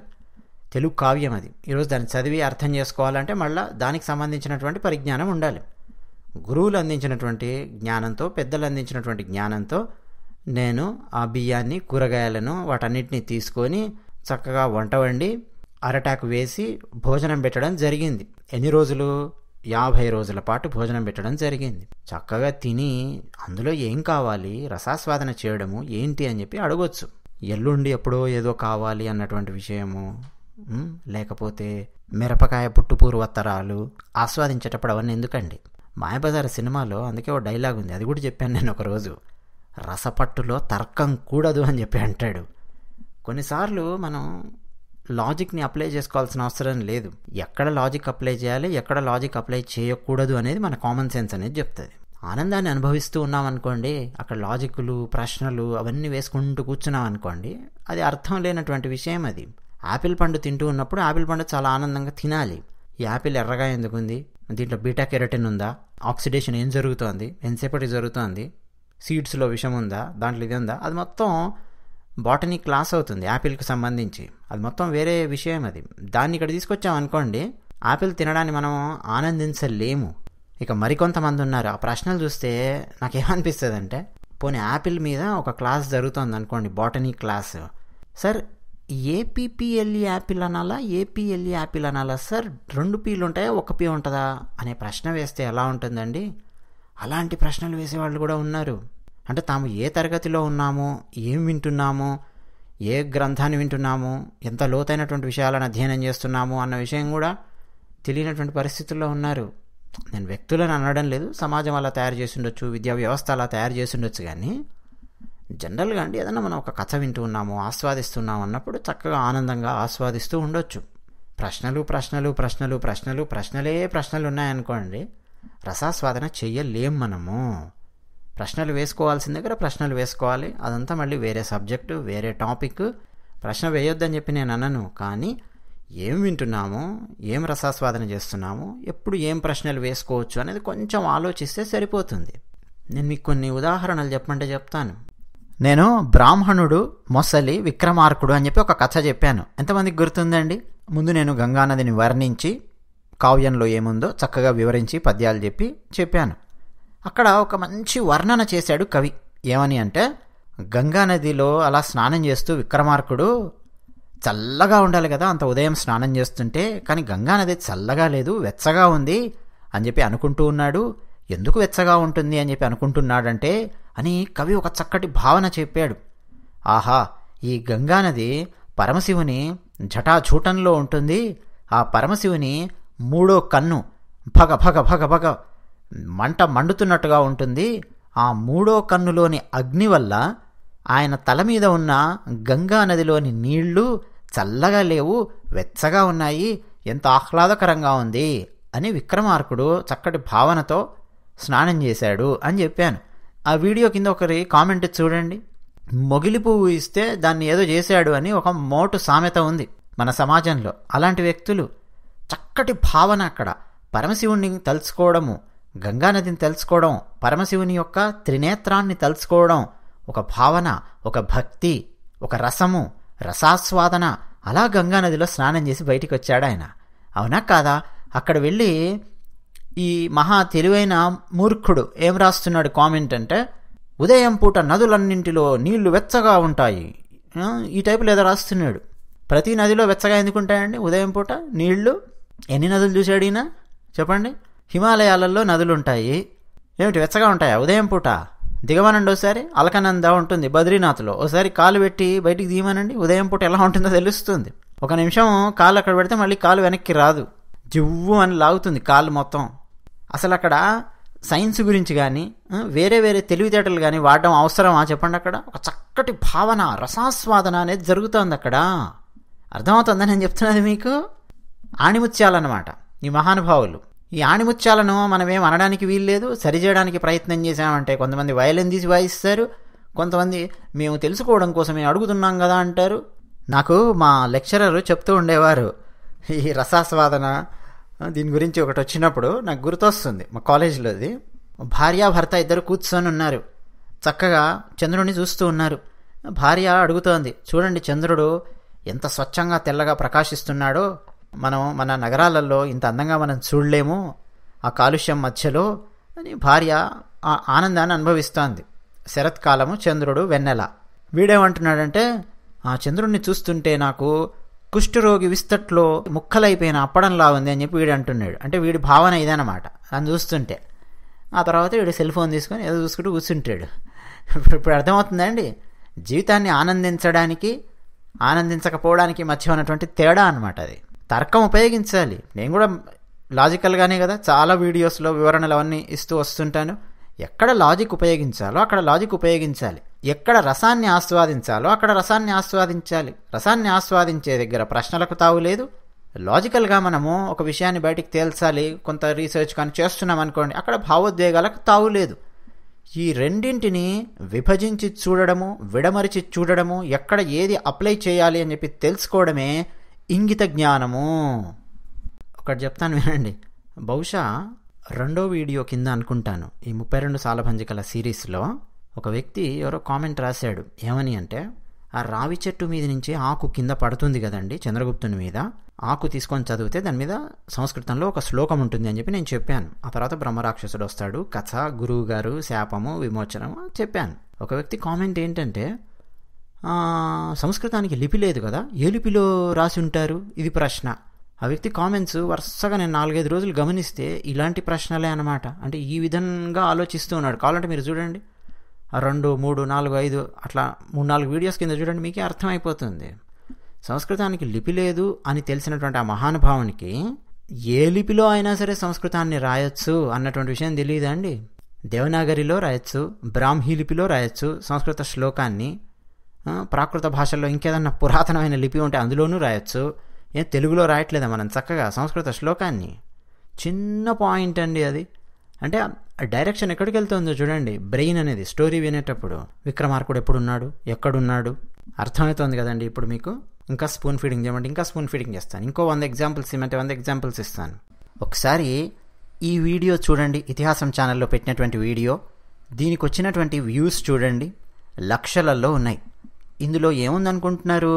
తెలుగు కావ్యం అది ఈరోజు దాన్ని చదివి అర్థం చేసుకోవాలంటే మళ్ళీ దానికి సంబంధించినటువంటి పరిజ్ఞానం ఉండాలి గురువులు అందించినటువంటి జ్ఞానంతో పెద్దలు అందించినటువంటి జ్ఞానంతో నేను ఆ బియ్యాన్ని కూరగాయలను వాటన్నిటిని తీసుకొని చక్కగా వంట వండి అరటాకు వేసి భోజనం పెట్టడం జరిగింది ఎన్ని రోజులు యాభై రోజుల పాటు భోజనం పెట్టడం జరిగింది చక్కగా తిని అందులో ఏం కావాలి రసాస్వాదన చేయడము ఏంటి అని చెప్పి అడగొచ్చు ఎల్లుండి ఎప్పుడో ఏదో కావాలి అన్నటువంటి విషయము లేకపోతే మిరపకాయ పుట్టుపూరు వత్తరాలు ఆస్వాదించేటప్పుడు అవన్నీ ఎందుకండి మాయబజార్ సినిమాలో అందుకే ఓ డైలాగ్ ఉంది అది కూడా చెప్పాను నేను ఒకరోజు రసపట్టులో తర్కం కూడదు అని చెప్పి అంటాడు కొన్నిసార్లు మనం లాజిక్ని అప్లై చేసుకోవాల్సిన అవసరం లేదు ఎక్కడ లాజిక్ అప్లై చేయాలి ఎక్కడ లాజిక్ అప్లై చేయకూడదు అనేది మన కామన్ సెన్స్ అనేది చెప్తుంది ఆనందాన్ని అనుభవిస్తూ ఉన్నాం అనుకోండి అక్కడ లాజిక్లు ప్రశ్నలు అవన్నీ వేసుకుంటూ కూర్చున్నాం అనుకోండి అది అర్థం లేనటువంటి విషయం అది యాపిల్ పండు తింటూ ఉన్నప్పుడు యాపిల్ పండు చాలా ఆనందంగా తినాలి ఈ యాపిల్ ఎర్రగా ఎందుకుంది దీంట్లో బీటా కెరటిన్ ఉందా ఆక్సిడేషన్ ఏం జరుగుతోంది ఎంతసేపటి జరుగుతోంది సీడ్స్లో విషం ఉందా దాంట్లో ఇది ఉందా అది మొత్తం బాటనీ క్లాస్ అవుతుంది యాపిల్కి సంబంధించి అది మొత్తం వేరే విషయం అది దాన్ని ఇక్కడ తీసుకొచ్చాం అనుకోండి ఆపిల్ తినడాన్ని మనం ఆనందించలేము ఇక మరికొంతమంది ఉన్నారు ఆ ప్రశ్నలు చూస్తే నాకేమనిపిస్తుంది అంటే పోనీ యాపిల్ మీద ఒక క్లాస్ జరుగుతుంది అనుకోండి botany class sir A P P L E apple అనాలా ఏపీఎల్ఈ యాపిల్ అనాలా సార్ రెండు పీలు ఉంటాయా ఒక పీ ఉంటుందా అనే ప్రశ్న వేస్తే ఎలా ఉంటుందండి అలాంటి ప్రశ్నలు వేసేవాళ్ళు కూడా ఉన్నారు అంటే తాము ఏ తరగతిలో ఉన్నామో ఏం వింటున్నామో ఏ గ్రంథాన్ని వింటున్నాము ఎంత లోతైనటువంటి విషయాలను అధ్యయనం చేస్తున్నాము అన్న విషయం కూడా తెలియనటువంటి పరిస్థితుల్లో ఉన్నారు నేను వ్యక్తులను అనడం లేదు సమాజం అలా తయారు చేసి ఉండొచ్చు విద్యా వ్యవస్థ అలా తయారు చేసి ఉండొచ్చు కానీ జనరల్గా అండి ఏదైనా మనం ఒక కథ వింటూ ఉన్నాము ఆస్వాదిస్తున్నాము అన్నప్పుడు చక్కగా ఆనందంగా ఆస్వాదిస్తూ ఉండొచ్చు ప్రశ్నలు ప్రశ్నలు ప్రశ్నలు ప్రశ్నలు ప్రశ్నలే ప్రశ్నలు ఉన్నాయనుకోండి రసాస్వాదన చెయ్యలేం మనము ప్రశ్నలు వేసుకోవాల్సిన దగ్గర ప్రశ్నలు వేసుకోవాలి అదంతా మళ్ళీ వేరే సబ్జెక్టు వేరే టాపిక్ ప్రశ్న వేయొద్దని చెప్పి నేను అనను కానీ ఏం వింటున్నాము ఏం రసాస్వాదన చేస్తున్నాము ఎప్పుడు ఏం ప్రశ్నలు వేసుకోవచ్చు అనేది కొంచెం ఆలోచిస్తే సరిపోతుంది నేను మీకు కొన్ని ఉదాహరణలు చెప్పమంటే చెప్తాను నేను బ్రాహ్మణుడు మొసలి విక్రమార్కుడు అని చెప్పి ఒక కథ చెప్పాను ఎంతమందికి గుర్తుందండి ముందు నేను గంగానదిని వర్ణించి కావ్యంలో ఏముందో చక్కగా వివరించి పద్యాలు చెప్పి చెప్పాను అక్కడ ఒక మంచి వర్ణన చేశాడు కవి ఏమని అంటే గంగానదిలో అలా స్నానం చేస్తూ విక్రమార్కుడు చల్లగా ఉండాలి కదా అంత ఉదయం స్నానం చేస్తుంటే కానీ గంగానది చల్లగా లేదు వెచ్చగా ఉంది అని చెప్పి అనుకుంటూ ఉన్నాడు ఎందుకు వెచ్చగా ఉంటుంది అని చెప్పి అనుకుంటున్నాడంటే అని కవి ఒక చక్కటి భావన చెప్పాడు ఆహా ఈ గంగానది పరమశివుని జటాఝూటంలో ఉంటుంది ఆ పరమశివుని మూడో కన్ను భగ భగ భగ భగ మంట మండుతున్నట్టుగా ఉంటుంది ఆ మూడో కన్నులోని అగ్ని వల్ల ఆయన తల మీద ఉన్న గంగా నదిలోని నీళ్లు చల్లగా లేవు వెచ్చగా ఉన్నాయి ఎంత ఆహ్లాదకరంగా ఉంది అని విక్రమార్కుడు చక్కటి భావనతో స్నానం చేశాడు అని చెప్పాను ఆ వీడియో కింద ఒకరి కామెంట్ చూడండి మొగిలి పువ్వు ఇస్తే దాన్ని ఏదో చేశాడు అని ఒక మోటు సామెత ఉంది మన సమాజంలో అలాంటి వ్యక్తులు చక్కటి భావన అక్కడ పరమశివుణ్ణి తలుచుకోవడము గంగానదిని తలుచుకోవడం పరమశివుని యొక్క త్రినేత్రాన్ని తలుచుకోవడం ఒక భావన ఒక భక్తి ఒక రసము రసాస్వాదన అలా గంగానదిలో స్నానం చేసి బయటికి వచ్చాడు ఆయన అవునా కాదా అక్కడ వెళ్ళి ఈ మహా తెలివైన మూర్ఖుడు ఏం రాస్తున్నాడు కామెంట్ అంటే ఉదయం పూట నదులన్నింటిలో నీళ్లు వెచ్చగా ఉంటాయి ఈ టైపులో ఏదో రాస్తున్నాడు ప్రతి నదిలో వెచ్చగా ఎందుకుంటాయండి ఉదయం పూట నీళ్లు ఎన్ని నదులు చూసాడు ఈయన చెప్పండి హిమాలయాలలో నదులు ఉంటాయి ఏమిటి వెచ్చగా ఉంటాయా ఉదయం పూట దిగమనండి ఒకసారి అలకనంద ఉంటుంది బద్రీనాథ్లో ఒకసారి కాలు పెట్టి బయటికి దిగమనండి ఉదయం పూట ఎలా ఉంటుందో తెలుస్తుంది ఒక నిమిషం కాలు అక్కడ పెడితే మళ్ళీ కాలు వెనక్కి రాదు జివ్వు అని లాగుతుంది కాలు మొత్తం అసలు అక్కడ సైన్స్ గురించి కానీ వేరే వేరే తెలివితేటలు కానీ వాడడం అవసరమా చెప్పండి అక్కడ ఒక చక్కటి భావన రసాస్వాదన అనేది జరుగుతోంది అక్కడ అర్థమవుతుందని నేను చెప్తున్నది మీకు ఆణిముత్యాలన్నమాట ఈ మహానుభావులు ఈ ఆణిముత్యాలను మనమేం అనడానికి వీల్లేదు సరిచేయడానికి ప్రయత్నం చేసామంటే కొంతమంది వయలిన్ తీసి వాయిస్తారు కొంతమంది మేము తెలుసుకోవడం కోసమే అడుగుతున్నాం కదా అంటారు నాకు మా లెక్చరర్ చెప్తూ ఉండేవారు ఈ రసాస్వాదన దీని గురించి ఒకటి వచ్చినప్పుడు నాకు గుర్తొస్తుంది మా కాలేజీలోది భార్యాభర్త ఇద్దరు కూర్చొని ఉన్నారు చక్కగా చంద్రుడిని చూస్తూ ఉన్నారు భార్య అడుగుతోంది చూడండి చంద్రుడు ఎంత స్వచ్ఛంగా తెల్లగా ప్రకాశిస్తున్నాడో మనం మన నగరాలలో ఇంత అందంగా మనం చూడలేము ఆ కాలుష్యం మధ్యలో అని భార్య ఆ ఆనందాన్ని అనుభవిస్తోంది శరత్కాలము చంద్రుడు వెన్నెల వీడేమంటున్నాడంటే ఆ చంద్రుడిని చూస్తుంటే నాకు కుష్ఠరోగి విస్తట్లో ముక్కలైపోయిన అప్పడంలా ఉంది అని చెప్పి వీడు అంటున్నాడు అంటే వీడి భావన ఇదనమాట అని చూస్తుంటే ఆ తర్వాత వీడు సెల్ ఫోన్ తీసుకొని ఏదో చూసుకుంటూ కూర్చుంటాడు ఇప్పుడు అర్థమవుతుందండి జీవితాన్ని ఆనందించడానికి ఆనందించకపోవడానికి మధ్య ఉన్నటువంటి తేడా అనమాట అది తర్కం ఉపయోగించాలి నేను కూడా లాజికల్గానే కదా చాలా వీడియోస్లో వివరణలు అవన్నీ ఇస్తూ వస్తుంటాను ఎక్కడ లాజిక్ ఉపయోగించాలో అక్కడ లాజిక్ ఉపయోగించాలి ఎక్కడ రసాన్ని ఆస్వాదించాలో అక్కడ రసాన్ని ఆస్వాదించాలి రసాన్ని ఆస్వాదించే దగ్గర ప్రశ్నలకు తావు లేదు లాజికల్గా మనము ఒక విషయాన్ని బయటికి తేల్చాలి కొంత రీసెర్చ్ కానీ చేస్తున్నాం అనుకోండి అక్కడ భావోద్వేగాలకు తావు లేదు ఈ రెండింటిని విభజించి చూడడము విడమరిచి చూడడము ఎక్కడ ఏది అప్లై చేయాలి అని చెప్పి తెలుసుకోవడమే ఇంగిత జ్ఞానము ఒకటి చెప్తాను వినండి బహుశా రెండో వీడియో కింద అనుకుంటాను ఈ ముప్పై రెండు సాలభంజికల సిరీస్లో ఒక వ్యక్తి ఎవరో కామెంట్ రాశాడు ఏమని అంటే ఆ రావి చెట్టు మీద నుంచి ఆకు కింద పడుతుంది కదండి చంద్రగుప్తుని మీద ఆకు తీసుకొని చదివితే దాని మీద సంస్కృతంలో ఒక శ్లోకం ఉంటుంది అని చెప్పి నేను చెప్పాను ఆ తర్వాత బ్రహ్మరాక్షసుడు వస్తాడు కథ గురువు గారు శాపము విమోచనము చెప్పాను ఒక వ్యక్తి కామెంట్ ఏంటంటే సంస్కృతానికి లిపి లేదు కదా ఏ లిపిలో రాసి ఉంటారు ఇది ప్రశ్న ఆ వ్యక్తి కామెంట్స్ వరుసగా నేను నాలుగైదు రోజులు గమనిస్తే ఇలాంటి ప్రశ్నలే అనమాట అంటే ఈ విధంగా ఆలోచిస్తూ ఉన్నాడు కావాలంటే మీరు చూడండి రెండు మూడు నాలుగు ఐదు అట్లా మూడు నాలుగు వీడియోస్ కింద చూడండి మీకే అర్థమైపోతుంది సంస్కృతానికి లిపి లేదు అని తెలిసినటువంటి ఆ మహానుభావునికి ఏ లిపిలో అయినా సరే సంస్కృతాన్ని రాయొచ్చు అన్నటువంటి విషయం తెలియదండి దేవనాగరిలో రాయొచ్చు బ్రాహ్మీ లిపిలో రాయొచ్చు సంస్కృత శ్లోకాన్ని ప్రాకృత భాషల్లో ఇంకేదన్నా పురాతనమైన లిపి ఉంటే అందులోనూ రాయొచ్చు ఏ తెలుగులో రాయట్లేదా మనం చక్కగా సంస్కృత శ్లోకాన్ని చిన్న పాయింట్ అండి అది అంటే డైరెక్షన్ ఎక్కడికి వెళ్తుందో చూడండి బ్రెయిన్ అనేది స్టోరీ వినేటప్పుడు విక్రమార్కుడు ఎప్పుడున్నాడు ఎక్కడున్నాడు అర్థమవుతోంది కదండి ఇప్పుడు మీకు ఇంకా స్పూన్ ఫీడింగ్ చేయమంటే ఇంకా స్పూన్ ఫీడింగ్ చేస్తాను ఇంకో వంద ఎగ్జాంపుల్స్ ఇవ్వమంటే వంద ఎగ్జాంపుల్స్ ఇస్తాను ఒకసారి ఈ వీడియో చూడండి ఇతిహాసం ఛానల్లో పెట్టినటువంటి వీడియో దీనికి వచ్చినటువంటి వ్యూస్ చూడండి లక్షలలో ఉన్నాయి ఇందులో ఏముందనుకుంటున్నారు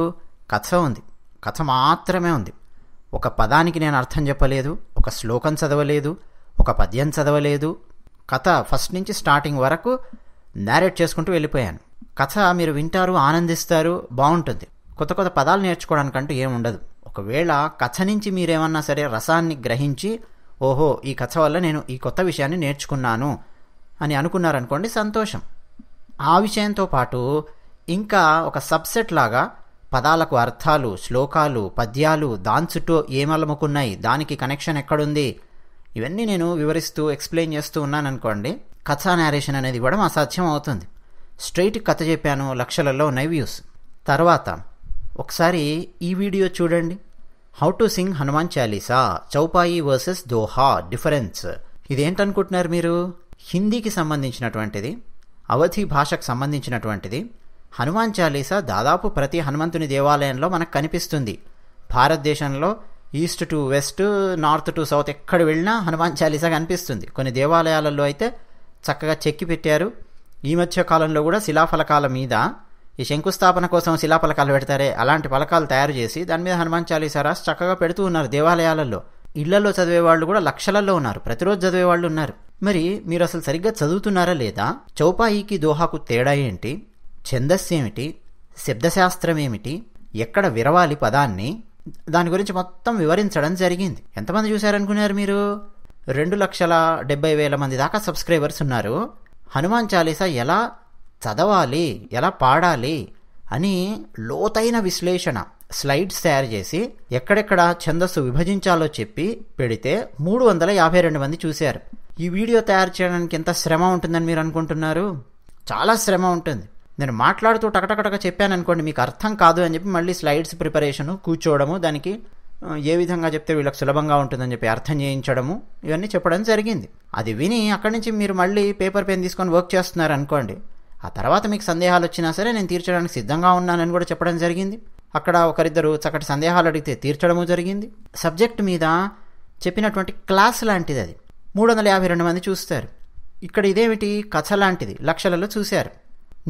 కథ ఉంది కథ మాత్రమే ఉంది ఒక పదానికి నేను అర్థం చెప్పలేదు ఒక శ్లోకం చదవలేదు ఒక పద్యం చదవలేదు కథ ఫస్ట్ నుంచి స్టార్టింగ్ వరకు నేరేట్ చేసుకుంటూ వెళ్ళిపోయాను కథ మీరు వింటారు ఆనందిస్తారు బాగుంటుంది కొత్త కొత్త పదాలు నేర్చుకోవడానికంటూ ఏం ఉండదు ఒకవేళ కథ నుంచి మీరేమన్నా సరే రసాన్ని గ్రహించి ఓహో ఈ కథ వల్ల నేను ఈ కొత్త విషయాన్ని నేర్చుకున్నాను అని అనుకున్నారనుకోండి సంతోషం ఆ విషయంతో పాటు ఇంకా ఒక సబ్సెట్ లాగా పదాలకు అర్థాలు శ్లోకాలు పద్యాలు దాని చుట్టూ ఏమలముకున్నాయి దానికి కనెక్షన్ ఎక్కడుంది ఇవన్నీ నేను వివరిస్తూ ఎక్స్ప్లెయిన్ చేస్తూ ఉన్నాను అనుకోండి కథా నేరేషన్ అనేది ఇవ్వడం అసాధ్యం అవుతుంది స్ట్రైట్ కథ చెప్పాను లక్షలలో నై వ్యూస్ తర్వాత ఒకసారి ఈ వీడియో చూడండి how to sing Hanuman Chalisa chaupai versus doha difference ఇదేంటనుకుంటున్నారు మీరు హిందీకి సంబంధించినటువంటిది అవధి భాషకు సంబంధించినటువంటిది హనుమాన్ చాలీసా దాదాపు ప్రతి హనుమంతుని దేవాలయంలో మనకు కనిపిస్తుంది భారతదేశంలో east to west north to south ఎక్కడ వెళ్ళినా హనుమాన్ చాలీసా కనిపిస్తుంది కొన్ని దేవాలయాలలో అయితే చక్కగా చెక్కి పెట్టారు ఈ మధ్య కాలంలో కూడా శిలాఫలకాల మీద ఈ శంకుస్థాపన కోసం శిలాఫలకాలు పెడతారే అలాంటి ఫలకాలు తయారు చేసి దాని మీద హనుమాన్ చాలీసా రాసి చక్కగా పెడుతూ ఉన్నారు దేవాలయాలలో ఇళ్లలో చదివే వాళ్ళు కూడా లక్షలలో ఉన్నారు ప్రతిరోజు చదివే వాళ్ళు ఉన్నారు మరి మీరు అసలు సరిగ్గా చదువుతున్నారా లేదా చౌపాయికి దోహాకు తేడా ఏంటి ఛందస్సు ఏమిటి శబ్దశాస్త్రం ఏమిటి ఎక్కడ విరవాలి పదాన్ని దాని గురించి మొత్తం వివరించడం జరిగింది ఎంతమంది చూశారనుకున్నారు మీరు రెండు లక్షల డెబ్బై వేల మంది దాకా సబ్స్క్రైబర్స్ ఉన్నారు హనుమాన్ చాలీసా ఎలా చదవాలి ఎలా పాడాలి అని లోతైన విశ్లేషణ స్లైడ్స్ తయారు చేసి ఎక్కడెక్కడ ఛందస్సు విభజించాలో చెప్పి పెడితే మూడు వందల యాభై రెండు మంది చూశారు ఈ వీడియో తయారు చేయడానికి ఎంత శ్రమ ఉంటుందని మీరు అనుకుంటున్నారు చాలా శ్రమ ఉంటుంది నేను మాట్లాడుతూ టకటకటక చెప్పాను అనుకోండి మీకు అర్థం కాదు అని చెప్పి మళ్ళీ స్లైడ్స్ ప్రిపరేషను కూర్చోవడము దానికి ఏ విధంగా చెప్తే వీళ్ళకి సులభంగా ఉంటుందని చెప్పి అర్థం చేయించడము ఇవన్నీ చెప్పడం జరిగింది అది విని అక్కడి నుంచి మీరు మళ్ళీ పేపర్ పెన్ తీసుకొని వర్క్ చేస్తున్నారు అనుకోండి ఆ తర్వాత మీకు సందేహాలు వచ్చినా సరే నేను తీర్చడానికి సిద్ధంగా ఉన్నానని కూడా చెప్పడం జరిగింది అక్కడ ఒకరిద్దరు చక్కటి సందేహాలు అడిగితే తీర్చడము జరిగింది సబ్జెక్ట్ మీద చెప్పినటువంటి క్లాస్ లాంటిది అది మూడు వందల యాభై రెండు మంది చూస్తారు ఇక్కడ ఇదేమిటి కథ లాంటిది లక్షలలో చూశారు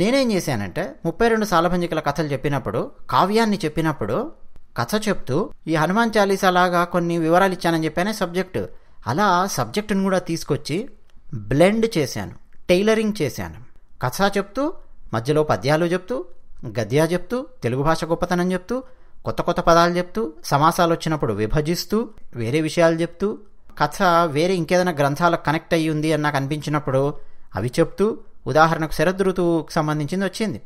నేనేం చేశానంటే ముప్పై రెండు సాలభంజికల కథలు చెప్పినప్పుడు కావ్యాన్ని చెప్పినప్పుడు కథ చెప్తూ ఈ హనుమాన్ చాలీసా లాగా కొన్ని వివరాలు ఇచ్చానని చెప్పానే సబ్జెక్టు అలా సబ్జెక్టును కూడా తీసుకొచ్చి బ్లెండ్ చేశాను టైలరింగ్ చేశాను కథ చెప్తూ మధ్యలో పద్యాలు చెప్తూ గద్యా చెప్తూ తెలుగు భాష గొప్పతనం చెప్తూ కొత్త కొత్త పదాలు చెప్తూ సమాసాలు వచ్చినప్పుడు విభజిస్తూ వేరే విషయాలు చెప్తూ కథ వేరే ఇంకేదైనా గ్రంథాలకు కనెక్ట్ అయ్యి ఉంది అని నాకు అనిపించినప్పుడు అవి చెప్తూ ఉదాహరణకు శరద్ ఋతువుకు సంబంధించింది వచ్చింది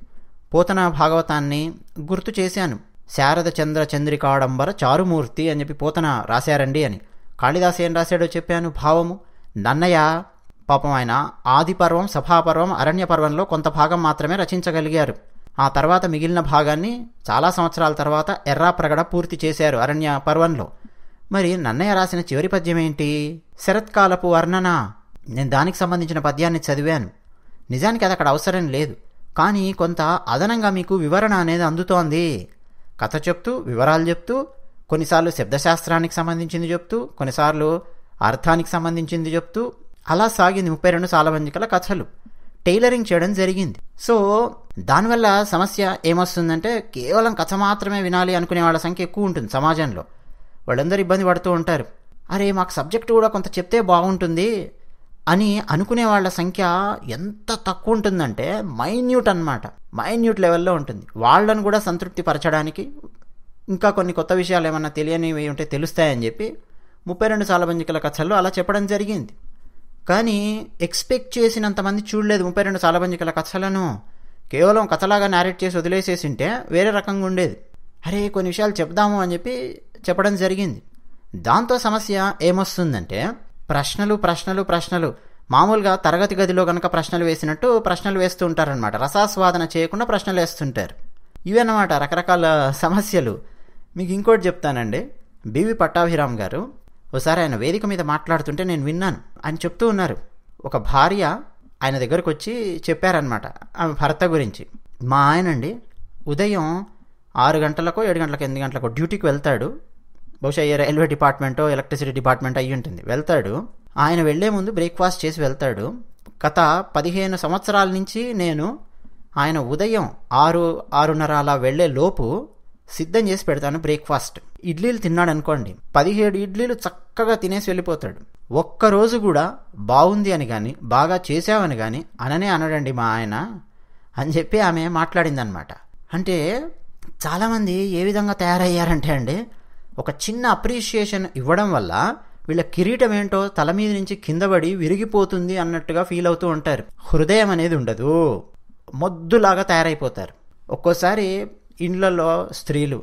పోతన భాగవతాన్ని గుర్తు చేశాను శారద చంద్ర చంద్రికాడంబర చారుమూర్తి అని చెప్పి పోతన రాశారండి అని కాళిదాస్ ఏం రాశాడో చెప్పాను భావము నన్నయ్య పాపం ఆయన ఆదిపర్వం సభాపర్వం అరణ్య పర్వంలో కొంత భాగం మాత్రమే రచించగలిగారు ఆ తర్వాత మిగిలిన భాగాన్ని చాలా సంవత్సరాల తర్వాత ఎర్రా ప్రగడ పూర్తి చేశారు అరణ్య పర్వంలో మరి నన్నయ్య రాసిన చివరి పద్యం ఏంటి శరత్కాలపు వర్ణన నేను దానికి సంబంధించిన పద్యాన్ని చదివాను నిజానికి అది అక్కడ అవసరం లేదు కానీ కొంత అదనంగా మీకు వివరణ అనేది అందుతోంది కథ చెప్తూ వివరాలు చెప్తూ కొన్నిసార్లు శబ్దశాస్త్రానికి సంబంధించింది చెప్తూ కొన్నిసార్లు అర్థానికి సంబంధించింది చెప్తూ అలా సాగింది ముప్పై రెండు సాలభంజికల కథలు టైలరింగ్ చేయడం జరిగింది సో దానివల్ల సమస్య ఏమొస్తుందంటే కేవలం కథ మాత్రమే వినాలి అనుకునే వాళ్ళ సంఖ్య ఎక్కువ ఉంటుంది సమాజంలో వాళ్ళందరూ ఇబ్బంది పడుతూ ఉంటారు అరే మాకు సబ్జెక్టు కూడా కొంత చెప్తే బాగుంటుంది అని అనుకునే వాళ్ళ సంఖ్య ఎంత తక్కువ ఉంటుందంటే మైన్యూట్ అనమాట మైన్యూట్ లెవెల్లో ఉంటుంది వాళ్ళను కూడా సంతృప్తి పరచడానికి ఇంకా కొన్ని కొత్త విషయాలు ఏమైనా తెలియనివి ఉంటే తెలుస్తాయని చెప్పి ముప్పై రెండు సాలబంజికల కథల్లో అలా చెప్పడం జరిగింది కానీ ఎక్స్పెక్ట్ చేసినంత మంది చూడలేదు ముప్పై రెండు సాలబంజికల కథలను కేవలం కథలాగా నారేట్ చేసి వదిలేసేసింటే వేరే రకంగా ఉండేది అరే కొన్ని విషయాలు చెప్దాము అని చెప్పి చెప్పడం జరిగింది దాంతో సమస్య ఏమొస్తుందంటే ప్రశ్నలు ప్రశ్నలు ప్రశ్నలు మామూలుగా తరగతి గదిలో కనుక ప్రశ్నలు వేసినట్టు ప్రశ్నలు వేస్తూ ఉంటారనమాట రసాస్వాదన చేయకుండా ప్రశ్నలు వేస్తుంటారు ఇవన్నమాట రకరకాల సమస్యలు మీకు ఇంకోటి చెప్తానండి బివి పట్టాభిరామ్ గారు ఒకసారి ఆయన వేదిక మీద మాట్లాడుతుంటే నేను విన్నాను ఆయన చెప్తూ ఉన్నారు ఒక భార్య ఆయన దగ్గరకు వచ్చి చెప్పారనమాట ఆమె భర్త గురించి మా ఆయనండి ఉదయం ఆరు గంటలకు ఏడు గంటలకు ఎనిమిది గంటలకు డ్యూటీకి వెళ్తాడు బహుశా ఏ రైల్వే డిపార్ట్మెంటో ఎలక్ట్రిసిటీ డిపార్ట్మెంట్ అయ్యి ఉంటుంది వెళ్తాడు ఆయన వెళ్లే ముందు బ్రేక్ఫాస్ట్ చేసి వెళ్తాడు గత పదిహేను సంవత్సరాల నుంచి నేను ఆయన ఉదయం ఆరు ఆరున్నర అలా వెళ్లే లోపు సిద్ధం చేసి పెడతాను బ్రేక్ఫాస్ట్ ఇడ్లీలు తిన్నాడు అనుకోండి పదిహేడు ఇడ్లీలు చక్కగా తినేసి వెళ్ళిపోతాడు ఒక్కరోజు కూడా బాగుంది అని కానీ బాగా చేసావని కానీ అననే అనడండి మా ఆయన అని చెప్పి ఆమె మాట్లాడిందనమాట అంటే చాలామంది ఏ విధంగా తయారయ్యారంటే అండి ఒక చిన్న అప్రిషియేషన్ ఇవ్వడం వల్ల వీళ్ళ కిరీటం ఏంటో తల మీద నుంచి కిందపడి విరిగిపోతుంది అన్నట్టుగా ఫీల్ అవుతూ ఉంటారు హృదయం అనేది ఉండదు మొద్దులాగా తయారైపోతారు ఒక్కోసారి ఇండ్లలో స్త్రీలు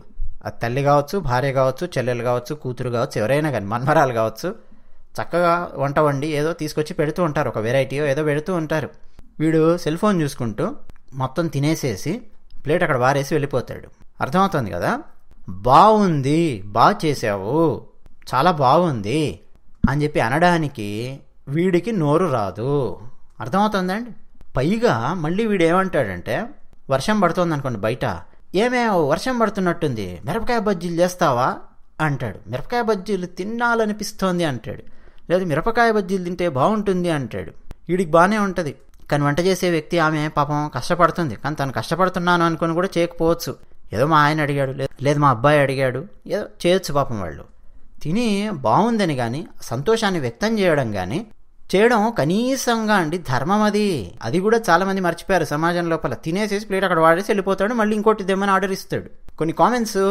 తల్లి కావచ్చు భార్య కావచ్చు చెల్లెలు కావచ్చు కూతురు కావచ్చు ఎవరైనా కానీ మన్మరాలు కావచ్చు చక్కగా వంట వండి ఏదో తీసుకొచ్చి పెడుతూ ఉంటారు ఒక వెరైటీ ఏదో పెడుతూ ఉంటారు వీడు సెల్ ఫోన్ చూసుకుంటూ మొత్తం తినేసేసి ప్లేట్ అక్కడ వారేసి వెళ్ళిపోతాడు అర్థమవుతుంది కదా బాగుంది బాగా చేసావు చాలా బాగుంది అని చెప్పి అనడానికి వీడికి నోరు రాదు అర్థమవుతుందండి పైగా మళ్ళీ వీడు ఏమంటాడంటే వర్షం పడుతుంది అనుకోండి బయట ఏమే వర్షం పడుతున్నట్టుంది మిరపకాయ బజ్జీలు చేస్తావా అంటాడు మిరపకాయ బజ్జీలు తినాలనిపిస్తోంది అంటాడు లేదు మిరపకాయ బజ్జీలు తింటే బాగుంటుంది అంటాడు వీడికి బాగానే ఉంటుంది కానీ వంట చేసే వ్యక్తి ఆమె పాపం కష్టపడుతుంది కానీ తను కష్టపడుతున్నాను అనుకుని కూడా చేయకపోవచ్చు ఏదో మా ఆయన అడిగాడు లేదు మా అబ్బాయి అడిగాడు ఏదో చేయొచ్చు పాపం వాళ్ళు తిని బాగుందని కానీ సంతోషాన్ని వ్యక్తం చేయడం కానీ చేయడం కనీసంగా అండి ధర్మం అది అది కూడా చాలామంది మర్చిపోయారు సమాజం లోపల తినేసేసి ప్లేట్ అక్కడ వాడేసి వెళ్ళిపోతాడు మళ్ళీ ఇంకోటి దెమ్మని ఆర్డర్ ఇస్తాడు కొన్ని కామెంట్స్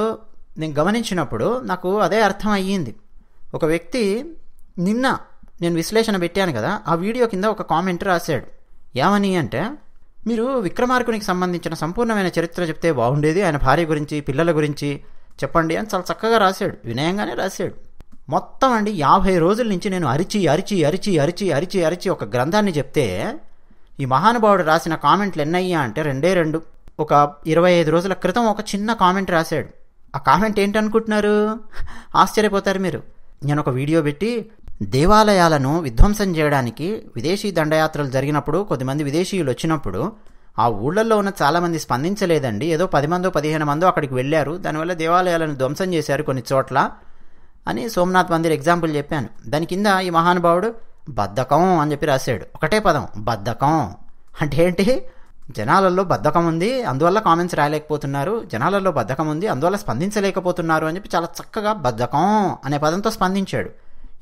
నేను గమనించినప్పుడు నాకు అదే అర్థం అయ్యింది ఒక వ్యక్తి నిన్న నేను విశ్లేషణ పెట్టాను కదా ఆ వీడియో కింద ఒక కామెంట్ రాశాడు ఏమని అంటే మీరు విక్రమార్కునికి సంబంధించిన సంపూర్ణమైన చరిత్ర చెప్తే బాగుండేది ఆయన భార్య గురించి పిల్లల గురించి చెప్పండి అని చాలా చక్కగా రాశాడు వినయంగానే రాశాడు మొత్తం అండి యాభై రోజుల నుంచి నేను అరిచి అరిచి అరిచి అరిచి అరిచి అరిచి ఒక గ్రంథాన్ని చెప్తే ఈ మహానుభావుడు రాసిన కామెంట్లు ఎన్నయ్యా అంటే రెండే రెండు ఒక ఇరవై ఐదు రోజుల క్రితం ఒక చిన్న కామెంట్ రాశాడు ఆ కామెంట్ ఏంటనుకుంటున్నారు ఆశ్చర్యపోతారు మీరు నేను ఒక వీడియో పెట్టి దేవాలయాలను విధ్వంసం చేయడానికి విదేశీ దండయాత్రలు జరిగినప్పుడు కొద్దిమంది విదేశీయులు వచ్చినప్పుడు ఆ ఊళ్ళల్లో ఉన్న చాలామంది స్పందించలేదండి ఏదో పది మందో పదిహేను మందో అక్కడికి వెళ్ళారు దానివల్ల దేవాలయాలను ధ్వంసం చేశారు కొన్ని చోట్ల అని సోమనాథ్ మందిర్ ఎగ్జాంపుల్ చెప్పాను దాని కింద ఈ మహానుభావుడు బద్ధకం అని చెప్పి రాశాడు ఒకటే పదం బద్ధకం అంటే ఏంటి జనాలలో బద్ధకం ఉంది అందువల్ల కామెంట్స్ రాయలేకపోతున్నారు జనాలలో బద్ధకం ఉంది అందువల్ల స్పందించలేకపోతున్నారు అని చెప్పి చాలా చక్కగా బద్ధకం అనే పదంతో స్పందించాడు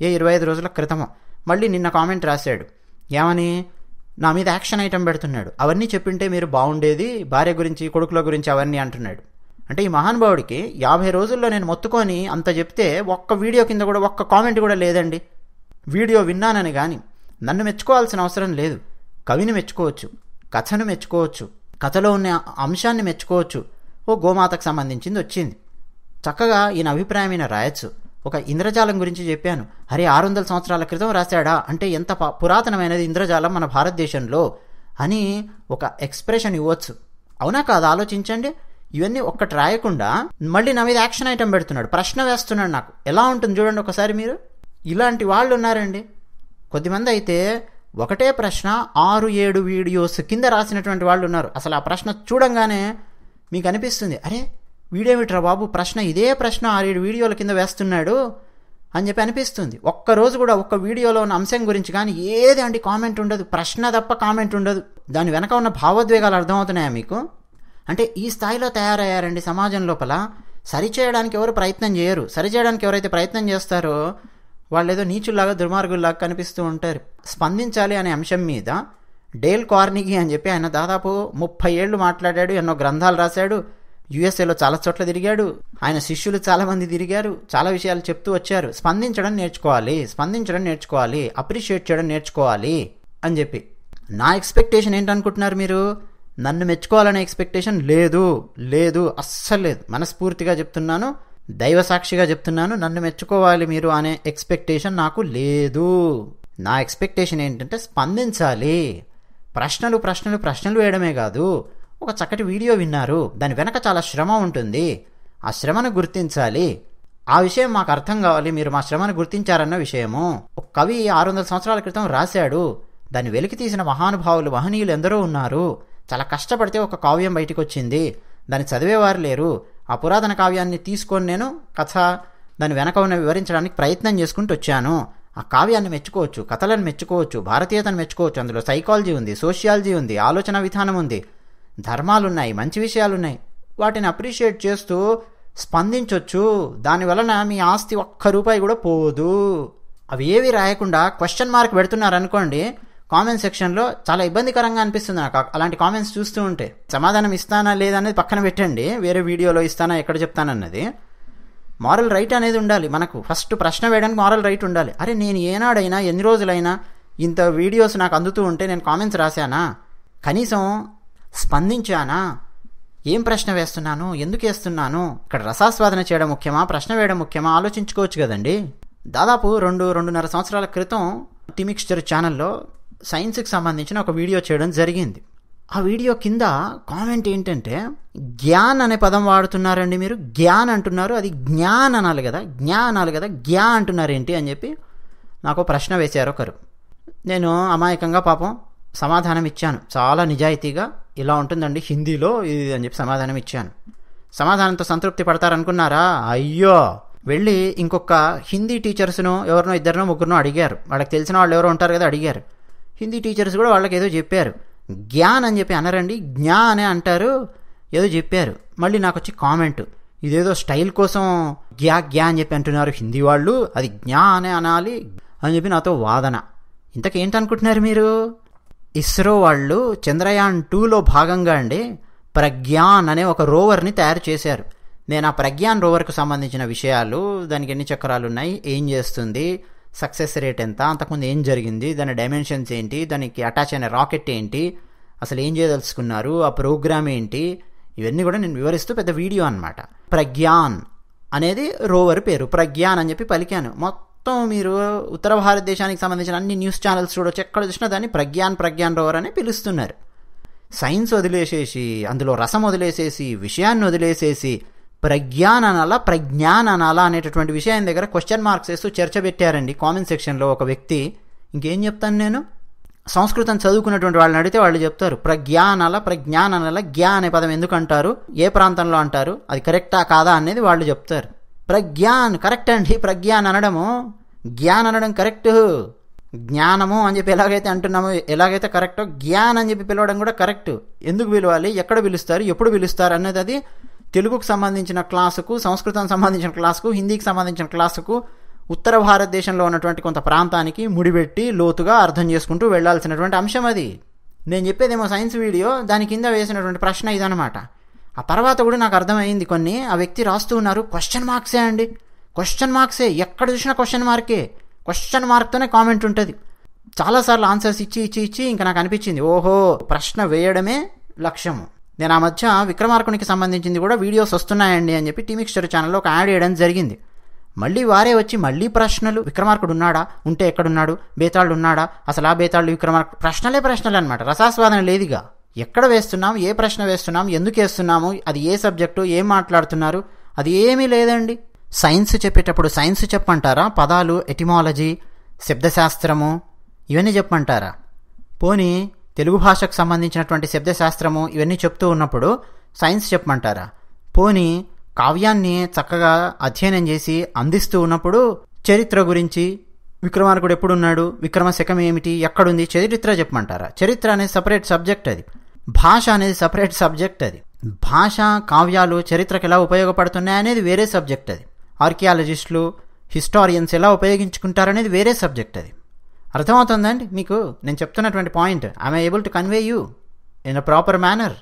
ఏ ఇరవై ఐదు రోజుల క్రితమో మళ్ళీ నిన్న కామెంట్ రాశాడు ఏమని నా మీద యాక్షన్ ఐటెం పెడుతున్నాడు అవన్నీ చెప్పింటే మీరు బాగుండేది భార్య గురించి కొడుకుల గురించి అవన్నీ అంటున్నాడు అంటే ఈ మహానుభావుడికి యాభై రోజుల్లో నేను మొత్తుకొని అంత చెప్తే ఒక్క వీడియో కింద కూడా ఒక్క కామెంట్ కూడా లేదండి వీడియో విన్నానని కానీ నన్ను మెచ్చుకోవాల్సిన అవసరం లేదు కవిని మెచ్చుకోవచ్చు కథను మెచ్చుకోవచ్చు కథలో ఉన్న అంశాన్ని మెచ్చుకోవచ్చు ఓ గోమాతకు సంబంధించింది వచ్చింది చక్కగా ఈయన అభిప్రాయం ఈయన రాయొచ్చు ఒక ఇంద్రజాలం గురించి చెప్పాను అరే ఆరు వందల సంవత్సరాల క్రితం రాశాడా అంటే ఎంత పురాతనమైనది ఇంద్రజాలం మన భారతదేశంలో అని ఒక ఎక్స్ప్రెషన్ ఇవ్వచ్చు అవునా కాదు ఆలోచించండి ఇవన్నీ ఒక్కటి రాయకుండా మళ్ళీ నా మీద యాక్షన్ ఐటమ్ పెడుతున్నాడు ప్రశ్న వేస్తున్నాడు నాకు ఎలా ఉంటుంది చూడండి ఒకసారి మీరు ఇలాంటి వాళ్ళు ఉన్నారండి కొద్దిమంది అయితే ఒకటే ప్రశ్న ఆరు ఏడు వీడియోస్ కింద రాసినటువంటి వాళ్ళు ఉన్నారు అసలు ఆ ప్రశ్న చూడంగానే మీకు అనిపిస్తుంది అరే వీడేమిట్రా బాబు ప్రశ్న ఇదే ప్రశ్న ఆరేడు వీడియోల కింద వేస్తున్నాడు అని చెప్పి అనిపిస్తుంది ఒక్కరోజు కూడా ఒక్క వీడియోలో ఉన్న అంశం గురించి కానీ ఏది అండి కామెంట్ ఉండదు ప్రశ్న తప్ప కామెంట్ ఉండదు దాని వెనక ఉన్న భావోద్వేగాలు అర్థమవుతున్నాయా మీకు అంటే ఈ స్థాయిలో తయారయ్యారండి సమాజం లోపల సరిచేయడానికి ఎవరు ప్రయత్నం చేయరు సరిచేయడానికి ఎవరైతే ప్రయత్నం చేస్తారో వాళ్ళు ఏదో నీచుల్లాగా దుర్మార్గుల్లాగా కనిపిస్తూ ఉంటారు స్పందించాలి అనే అంశం మీద డేల్ కార్నిగి అని చెప్పి ఆయన దాదాపు ముప్పై ఏళ్ళు మాట్లాడాడు ఎన్నో గ్రంథాలు రాశాడు యుఎస్ఏలో చాలా చోట్ల తిరిగాడు ఆయన శిష్యులు చాలామంది తిరిగారు చాలా విషయాలు చెప్తూ వచ్చారు స్పందించడం నేర్చుకోవాలి స్పందించడం నేర్చుకోవాలి అప్రిషియేట్ చేయడం నేర్చుకోవాలి అని చెప్పి నా ఎక్స్పెక్టేషన్ ఏంటనుకుంటున్నారు మీరు నన్ను మెచ్చుకోవాలనే ఎక్స్పెక్టేషన్ లేదు లేదు అస్సలు లేదు మనస్ఫూర్తిగా చెప్తున్నాను దైవ సాక్షిగా చెప్తున్నాను నన్ను మెచ్చుకోవాలి మీరు అనే ఎక్స్పెక్టేషన్ నాకు లేదు నా ఎక్స్పెక్టేషన్ ఏంటంటే స్పందించాలి ప్రశ్నలు ప్రశ్నలు ప్రశ్నలు వేయడమే కాదు ఒక చక్కటి వీడియో విన్నారు దాని వెనక చాలా శ్రమ ఉంటుంది ఆ శ్రమను గుర్తించాలి ఆ విషయం మాకు అర్థం కావాలి మీరు మా శ్రమను గుర్తించారన్న విషయము ఒక కవి ఆరు వందల సంవత్సరాల క్రితం రాశాడు దాన్ని వెలికి తీసిన మహానుభావులు మహనీయులు ఎందరో ఉన్నారు చాలా కష్టపడితే ఒక కావ్యం బయటకు వచ్చింది దాన్ని చదివేవారు లేరు ఆ పురాతన కావ్యాన్ని తీసుకొని నేను కథ దాని వెనక ఉన్న వివరించడానికి ప్రయత్నం చేసుకుంటూ వచ్చాను ఆ కావ్యాన్ని మెచ్చుకోవచ్చు కథలను మెచ్చుకోవచ్చు భారతీయతను మెచ్చుకోవచ్చు అందులో సైకాలజీ ఉంది సోషియాలజీ ఉంది ఆలోచన విధానం ఉంది ధర్మాలున్నాయి మంచి విషయాలున్నాయి వాటిని అప్రిషియేట్ చేస్తూ స్పందించవచ్చు దానివలన మీ ఆస్తి ఒక్క రూపాయి కూడా పోదు అవి ఏవి రాయకుండా క్వశ్చన్ మార్క్ పెడుతున్నారనుకోండి కామెంట్ సెక్షన్లో చాలా ఇబ్బందికరంగా అనిపిస్తుంది నాకు అలాంటి కామెంట్స్ చూస్తూ ఉంటే సమాధానం ఇస్తానా లేదనేది పక్కన పెట్టండి వేరే వీడియోలో ఇస్తానా ఎక్కడ చెప్తానన్నది మారల్ రైట్ అనేది ఉండాలి మనకు ఫస్ట్ ప్రశ్న వేయడానికి మారల్ రైట్ ఉండాలి అరే నేను ఏనాడైనా ఎన్ని రోజులైనా ఇంత వీడియోస్ నాకు అందుతూ ఉంటే నేను కామెంట్స్ రాశానా కనీసం స్పందించానా ఏం ప్రశ్న వేస్తున్నాను ఎందుకు వేస్తున్నాను ఇక్కడ రసాస్వాదన చేయడం ముఖ్యమా ప్రశ్న వేయడం ముఖ్యమా ఆలోచించుకోవచ్చు కదండి దాదాపు రెండు రెండున్నర సంవత్సరాల క్రితం టిమిక్స్చర్ ఛానల్లో సైన్స్కి సంబంధించిన ఒక వీడియో చేయడం జరిగింది ఆ వీడియో కింద కామెంట్ ఏంటంటే జ్ఞాన్ అనే పదం వాడుతున్నారండి మీరు జ్ఞాన్ అంటున్నారు అది జ్ఞాన్ అనాలి కదా జ్ఞాన్ అనాలి కదా గ్యా అంటున్నారు ఏంటి అని చెప్పి నాకు ప్రశ్న వేశారు ఒకరు నేను అమాయకంగా పాపం సమాధానం ఇచ్చాను చాలా నిజాయితీగా ఇలా ఉంటుందండి హిందీలో ఇది అని చెప్పి సమాధానం ఇచ్చాను సమాధానంతో సంతృప్తి పడతారనుకున్నారా అయ్యో వెళ్ళి ఇంకొక హిందీ టీచర్స్ను ఎవరినో ఇద్దరినో ముగ్గురునో అడిగారు వాళ్ళకి తెలిసిన వాళ్ళు ఎవరో ఉంటారు కదా అడిగారు హిందీ టీచర్స్ కూడా వాళ్ళకి ఏదో చెప్పారు జ్ఞాన్ అని చెప్పి అనరండి జ్ఞా అనే అంటారు ఏదో చెప్పారు మళ్ళీ నాకు వచ్చి కామెంట్ ఇదేదో స్టైల్ కోసం గ్యా గ్యా అని చెప్పి అంటున్నారు హిందీ వాళ్ళు అది జ్ఞా అనే అనాలి అని చెప్పి నాతో వాదన ఇంతకేంటనుకుంటున్నారు మీరు ఇస్రో వాళ్ళు చంద్రయాన్ టూలో భాగంగా అండి ప్రజ్ఞాన్ అనే ఒక రోవర్ని తయారు చేశారు నేను ఆ ప్రజ్ఞాన్ రోవర్కు సంబంధించిన విషయాలు దానికి ఎన్ని చక్రాలు ఉన్నాయి ఏం చేస్తుంది సక్సెస్ రేట్ ఎంత అంతకుముందు ఏం జరిగింది దాని డైమెన్షన్స్ ఏంటి దానికి అటాచ్ అయిన రాకెట్ ఏంటి అసలు ఏం చేయదలుచుకున్నారు ఆ ప్రోగ్రామ్ ఏంటి ఇవన్నీ కూడా నేను వివరిస్తూ పెద్ద వీడియో అనమాట ప్రజ్ఞాన్ అనేది రోవర్ పేరు ప్రజ్ఞాన్ అని చెప్పి పలికాను మొత్తం మొత్తం మీరు ఉత్తర భారతదేశానికి సంబంధించిన అన్ని న్యూస్ ఛానల్స్ చూడొచ్చు ఎక్కడ చూసినా దాన్ని ప్రజ్ఞాన్ ప్రజ్ఞాన్ రోవర్ అని పిలుస్తున్నారు సైన్స్ వదిలేసేసి అందులో రసం వదిలేసేసి విషయాన్ని వదిలేసేసి ప్రజ్ఞాన్ అనాలా ప్రజ్ఞాన్ అనాలా అనేటటువంటి విషయం దగ్గర క్వశ్చన్ మార్క్స్ వేస్తూ చర్చ పెట్టారండి కామెంట్ సెక్షన్లో ఒక వ్యక్తి ఇంకేం చెప్తాను నేను సంస్కృతం చదువుకున్నటువంటి వాళ్ళని అడిగితే వాళ్ళు చెప్తారు ప్రజ్ఞానాల ప్రజ్ఞానాల గ్యా అనే పదం ఎందుకు అంటారు ఏ ప్రాంతంలో అంటారు అది కరెక్టా కాదా అనేది వాళ్ళు చెప్తారు ప్రజ్ఞాన్ కరెక్ట్ అండి ప్రజ్ఞాన్ అనడము జ్ఞాన్ అనడం కరెక్ట్ జ్ఞానము అని చెప్పి ఎలాగైతే అంటున్నామో ఎలాగైతే కరెక్టో జ్ఞాన్ అని చెప్పి పిలవడం కూడా కరెక్ట్ ఎందుకు పిలవాలి ఎక్కడ పిలుస్తారు ఎప్పుడు పిలుస్తారు అనేది అది తెలుగుకు సంబంధించిన క్లాసుకు సంస్కృతం సంబంధించిన క్లాసుకు హిందీకి సంబంధించిన క్లాసుకు ఉత్తర భారతదేశంలో ఉన్నటువంటి కొంత ప్రాంతానికి ముడిపెట్టి లోతుగా అర్థం చేసుకుంటూ వెళ్లాల్సినటువంటి అంశం అది నేను చెప్పేదేమో సైన్స్ వీడియో దాని కింద వేసినటువంటి ప్రశ్న ఇదనమాట ఆ తర్వాత కూడా నాకు అర్థమైంది కొన్ని ఆ వ్యక్తి రాస్తూ ఉన్నారు క్వశ్చన్ మార్క్సే అండి క్వశ్చన్ మార్క్సే ఎక్కడ చూసినా క్వశ్చన్ మార్కే క్వశ్చన్ మార్క్తోనే కామెంట్ ఉంటుంది చాలాసార్లు ఆన్సర్స్ ఇచ్చి ఇచ్చి ఇచ్చి ఇంకా నాకు అనిపించింది ఓహో ప్రశ్న వేయడమే లక్ష్యము నేను ఆ మధ్య విక్రమార్కునికి సంబంధించింది కూడా వీడియోస్ వస్తున్నాయండి అని చెప్పి టీమిక్స్టర్ ఛానల్లో ఒక యాడ్ వేయడం జరిగింది మళ్ళీ వారే వచ్చి మళ్ళీ ప్రశ్నలు విక్రమార్కుడు ఉన్నాడా ఉంటే ఎక్కడున్నాడు బేతాళుడు ఉన్నాడా అసలు ఆ బేతాళుడు విక్రమార్కుడు ప్రశ్నలే ప్రశ్నలే అనమాట రసాస్వాదన లేదుగా ఎక్కడ వేస్తున్నాం ఏ ప్రశ్న వేస్తున్నాం ఎందుకు వేస్తున్నాము అది ఏ సబ్జెక్టు ఏం మాట్లాడుతున్నారు అది ఏమీ లేదండి సైన్స్ చెప్పేటప్పుడు సైన్స్ చెప్పంటారా పదాలు ఎటిమాలజీ శబ్దశాస్త్రము ఇవన్నీ చెప్పమంటారా పోనీ తెలుగు భాషకు సంబంధించినటువంటి శబ్దశాస్త్రము ఇవన్నీ చెప్తూ ఉన్నప్పుడు సైన్స్ చెప్పమంటారా పోనీ కావ్యాన్ని చక్కగా అధ్యయనం చేసి అందిస్తూ ఉన్నప్పుడు చరిత్ర గురించి విక్రమార్కుడు ఎప్పుడున్నాడు విక్రమ ఏమిటి ఎక్కడుంది చరిత్ర చెప్పమంటారా చరిత్ర అనేది సపరేట్ సబ్జెక్ట్ అది భాష అనేది సపరేట్ సబ్జెక్ట్ అది భాష కావ్యాలు చరిత్రకు ఎలా ఉపయోగపడుతున్నాయి అనేది వేరే సబ్జెక్ట్ అది ఆర్కియాలజిస్టులు హిస్టారియన్స్ ఎలా ఉపయోగించుకుంటారనేది వేరే సబ్జెక్ట్ అది అర్థమవుతుందండి మీకు నేను చెప్తున్నటువంటి point I'm able to convey you in a proper manner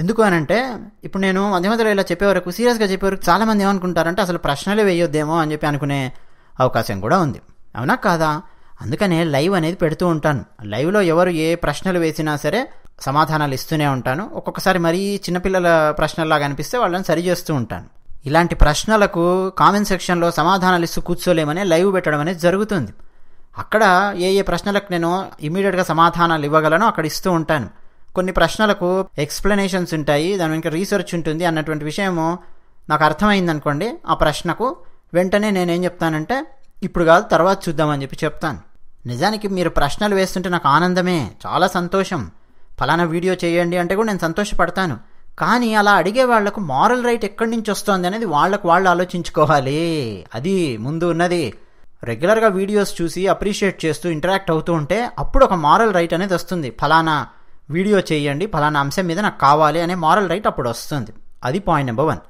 ఎందుకు అనంటే ఇప్పుడు నేను మధ్య మధ్యలో ఇలా చెప్పేవరకు సీరియస్గా చెప్పేవరకు చాలామంది ఏమనుకుంటారంటే అసలు ప్రశ్నలే వేయొద్దేమో అని చెప్పి అనుకునే అవకాశం కూడా ఉంది అవునా కాదా అందుకనే లైవ్ అనేది పెడుతూ ఉంటాను లైవ్లో ఎవరు ఏ ప్రశ్నలు వేసినా సరే సమాధానాలు ఇస్తూనే ఉంటాను ఒక్కొక్కసారి మరీ చిన్నపిల్లల ప్రశ్నల్లాగా అనిపిస్తే వాళ్ళని సరి చేస్తూ ఉంటాను ఇలాంటి ప్రశ్నలకు కామెంట్ సెక్షన్లో సమాధానాలు ఇస్తూ కూర్చోలేమనే లైవ్ పెట్టడం అనేది జరుగుతుంది అక్కడ ఏ ఏ ప్రశ్నలకు నేను ఇమీడియట్గా సమాధానాలు ఇవ్వగలను అక్కడ ఇస్తూ ఉంటాను కొన్ని ప్రశ్నలకు ఎక్స్ప్లెనేషన్స్ ఉంటాయి దాని వెనుక రీసెర్చ్ ఉంటుంది అన్నటువంటి విషయము నాకు అర్థమైందనుకోండి ఆ ప్రశ్నకు వెంటనే నేనేం చెప్తానంటే ఇప్పుడు కాదు తర్వాత చూద్దామని చెప్పి చెప్తాను నిజానికి మీరు ప్రశ్నలు వేస్తుంటే నాకు ఆనందమే చాలా సంతోషం ఫలానా వీడియో చేయండి అంటే కూడా నేను సంతోషపడతాను కానీ అలా అడిగే వాళ్లకు మారల్ రైట్ ఎక్కడి నుంచి వస్తుంది అనేది వాళ్ళకు వాళ్ళు ఆలోచించుకోవాలి అది ముందు ఉన్నది రెగ్యులర్గా వీడియోస్ చూసి అప్రిషియేట్ చేస్తూ ఇంటరాక్ట్ అవుతూ ఉంటే అప్పుడు ఒక మారల్ రైట్ అనేది వస్తుంది ఫలానా వీడియో చేయండి ఫలానా అంశం మీద నాకు కావాలి అనే మారల్ రైట్ అప్పుడు వస్తుంది అది point number one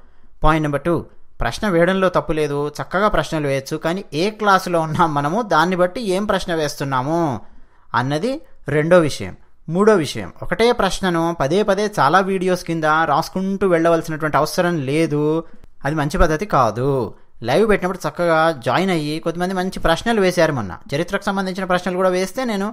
point number two ప్రశ్న వేయడంలో తప్పు లేదు చక్కగా ప్రశ్నలు వేయచ్చు కానీ ఏ క్లాసులో ఉన్నాం మనము దాన్ని బట్టి ఏం ప్రశ్న వేస్తున్నాము అన్నది రెండో విషయం మూడో విషయం ఒకటే ప్రశ్నను పదే పదే చాలా వీడియోస్ కింద రాసుకుంటూ వెళ్ళవలసినటువంటి అవసరం లేదు అది మంచి పద్ధతి కాదు లైవ్ పెట్టినప్పుడు చక్కగా జాయిన్ అయ్యి కొంతమంది మంచి ప్రశ్నలు వేశారు మొన్న చరిత్రకు సంబంధించిన ప్రశ్నలు కూడా వేస్తే నేను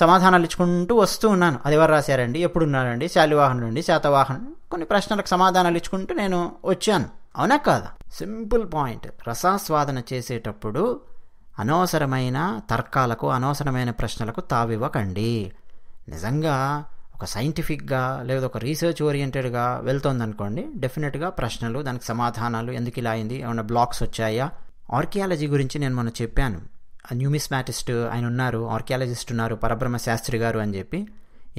సమాధానాలు ఇచ్చుకుంటూ వస్తూ ఉన్నాను అది ఎవరు రాశారండి ఉన్నారండి శాలివాహనుడు అండి శాతవాహనం కొన్ని ప్రశ్నలకు సమాధానాలు ఇచ్చుకుంటూ నేను వచ్చాను అవునా కాదా సింపుల్ పాయింట్ రసాస్వాదన చేసేటప్పుడు అనవసరమైన తర్కాలకు అనవసరమైన ప్రశ్నలకు తావివ్వకండి నిజంగా ఒక సైంటిఫిక్గా లేదా ఒక రీసెర్చ్ ఓరియంటెడ్గా వెళ్తోందనుకోండి డెఫినెట్గా ప్రశ్నలు దానికి సమాధానాలు ఎందుకు ఇలా అయింది ఏమైనా బ్లాక్స్ వచ్చాయా ఆర్కియాలజీ గురించి నేను మొన్న చెప్పాను న్యూమిస్మాటిస్ట్ ఆయన ఉన్నారు ఆర్కియాలజిస్ట్ ఉన్నారు పరబ్రహ్మ శాస్త్రి గారు అని చెప్పి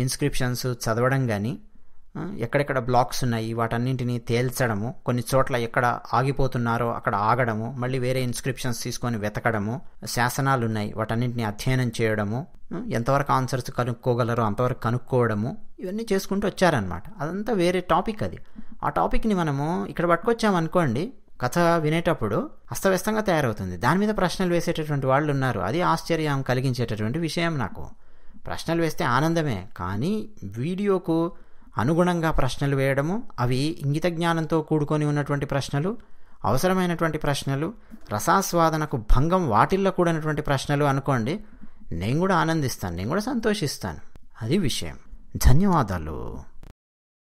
ఇన్స్క్రిప్షన్స్ చదవడం కానీ ఎక్కడెక్కడ బ్లాక్స్ ఉన్నాయి వాటన్నింటినీ తేల్చడము కొన్ని చోట్ల ఎక్కడ ఆగిపోతున్నారో అక్కడ ఆగడము మళ్ళీ వేరే ఇన్స్క్రిప్షన్స్ తీసుకొని వెతకడము శాసనాలు ఉన్నాయి వాటన్నింటినీ అధ్యయనం చేయడము ఎంతవరకు ఆన్సర్స్ కనుక్కోగలరో అంతవరకు కనుక్కోవడము ఇవన్నీ చేసుకుంటూ వచ్చారనమాట అదంతా వేరే టాపిక్ అది ఆ టాపిక్ని మనము ఇక్కడ పట్టుకొచ్చామనుకోండి కథ వినేటప్పుడు అస్తవ్యస్తంగా తయారవుతుంది దాని మీద ప్రశ్నలు వేసేటటువంటి వాళ్ళు ఉన్నారు అది ఆశ్చర్యం కలిగించేటటువంటి విషయం నాకు ప్రశ్నలు వేస్తే ఆనందమే కానీ వీడియోకు అనుగుణంగా ప్రశ్నలు వేయడము అవి ఇంగిత జ్ఞానంతో కూడుకొని ఉన్నటువంటి ప్రశ్నలు అవసరమైనటువంటి ప్రశ్నలు రసాస్వాదనకు భంగం వాటిల్లో కూడినటువంటి ప్రశ్నలు అనుకోండి నేను కూడా ఆనందిస్తాను నేను కూడా సంతోషిస్తాను అది విషయం ధన్యవాదాలు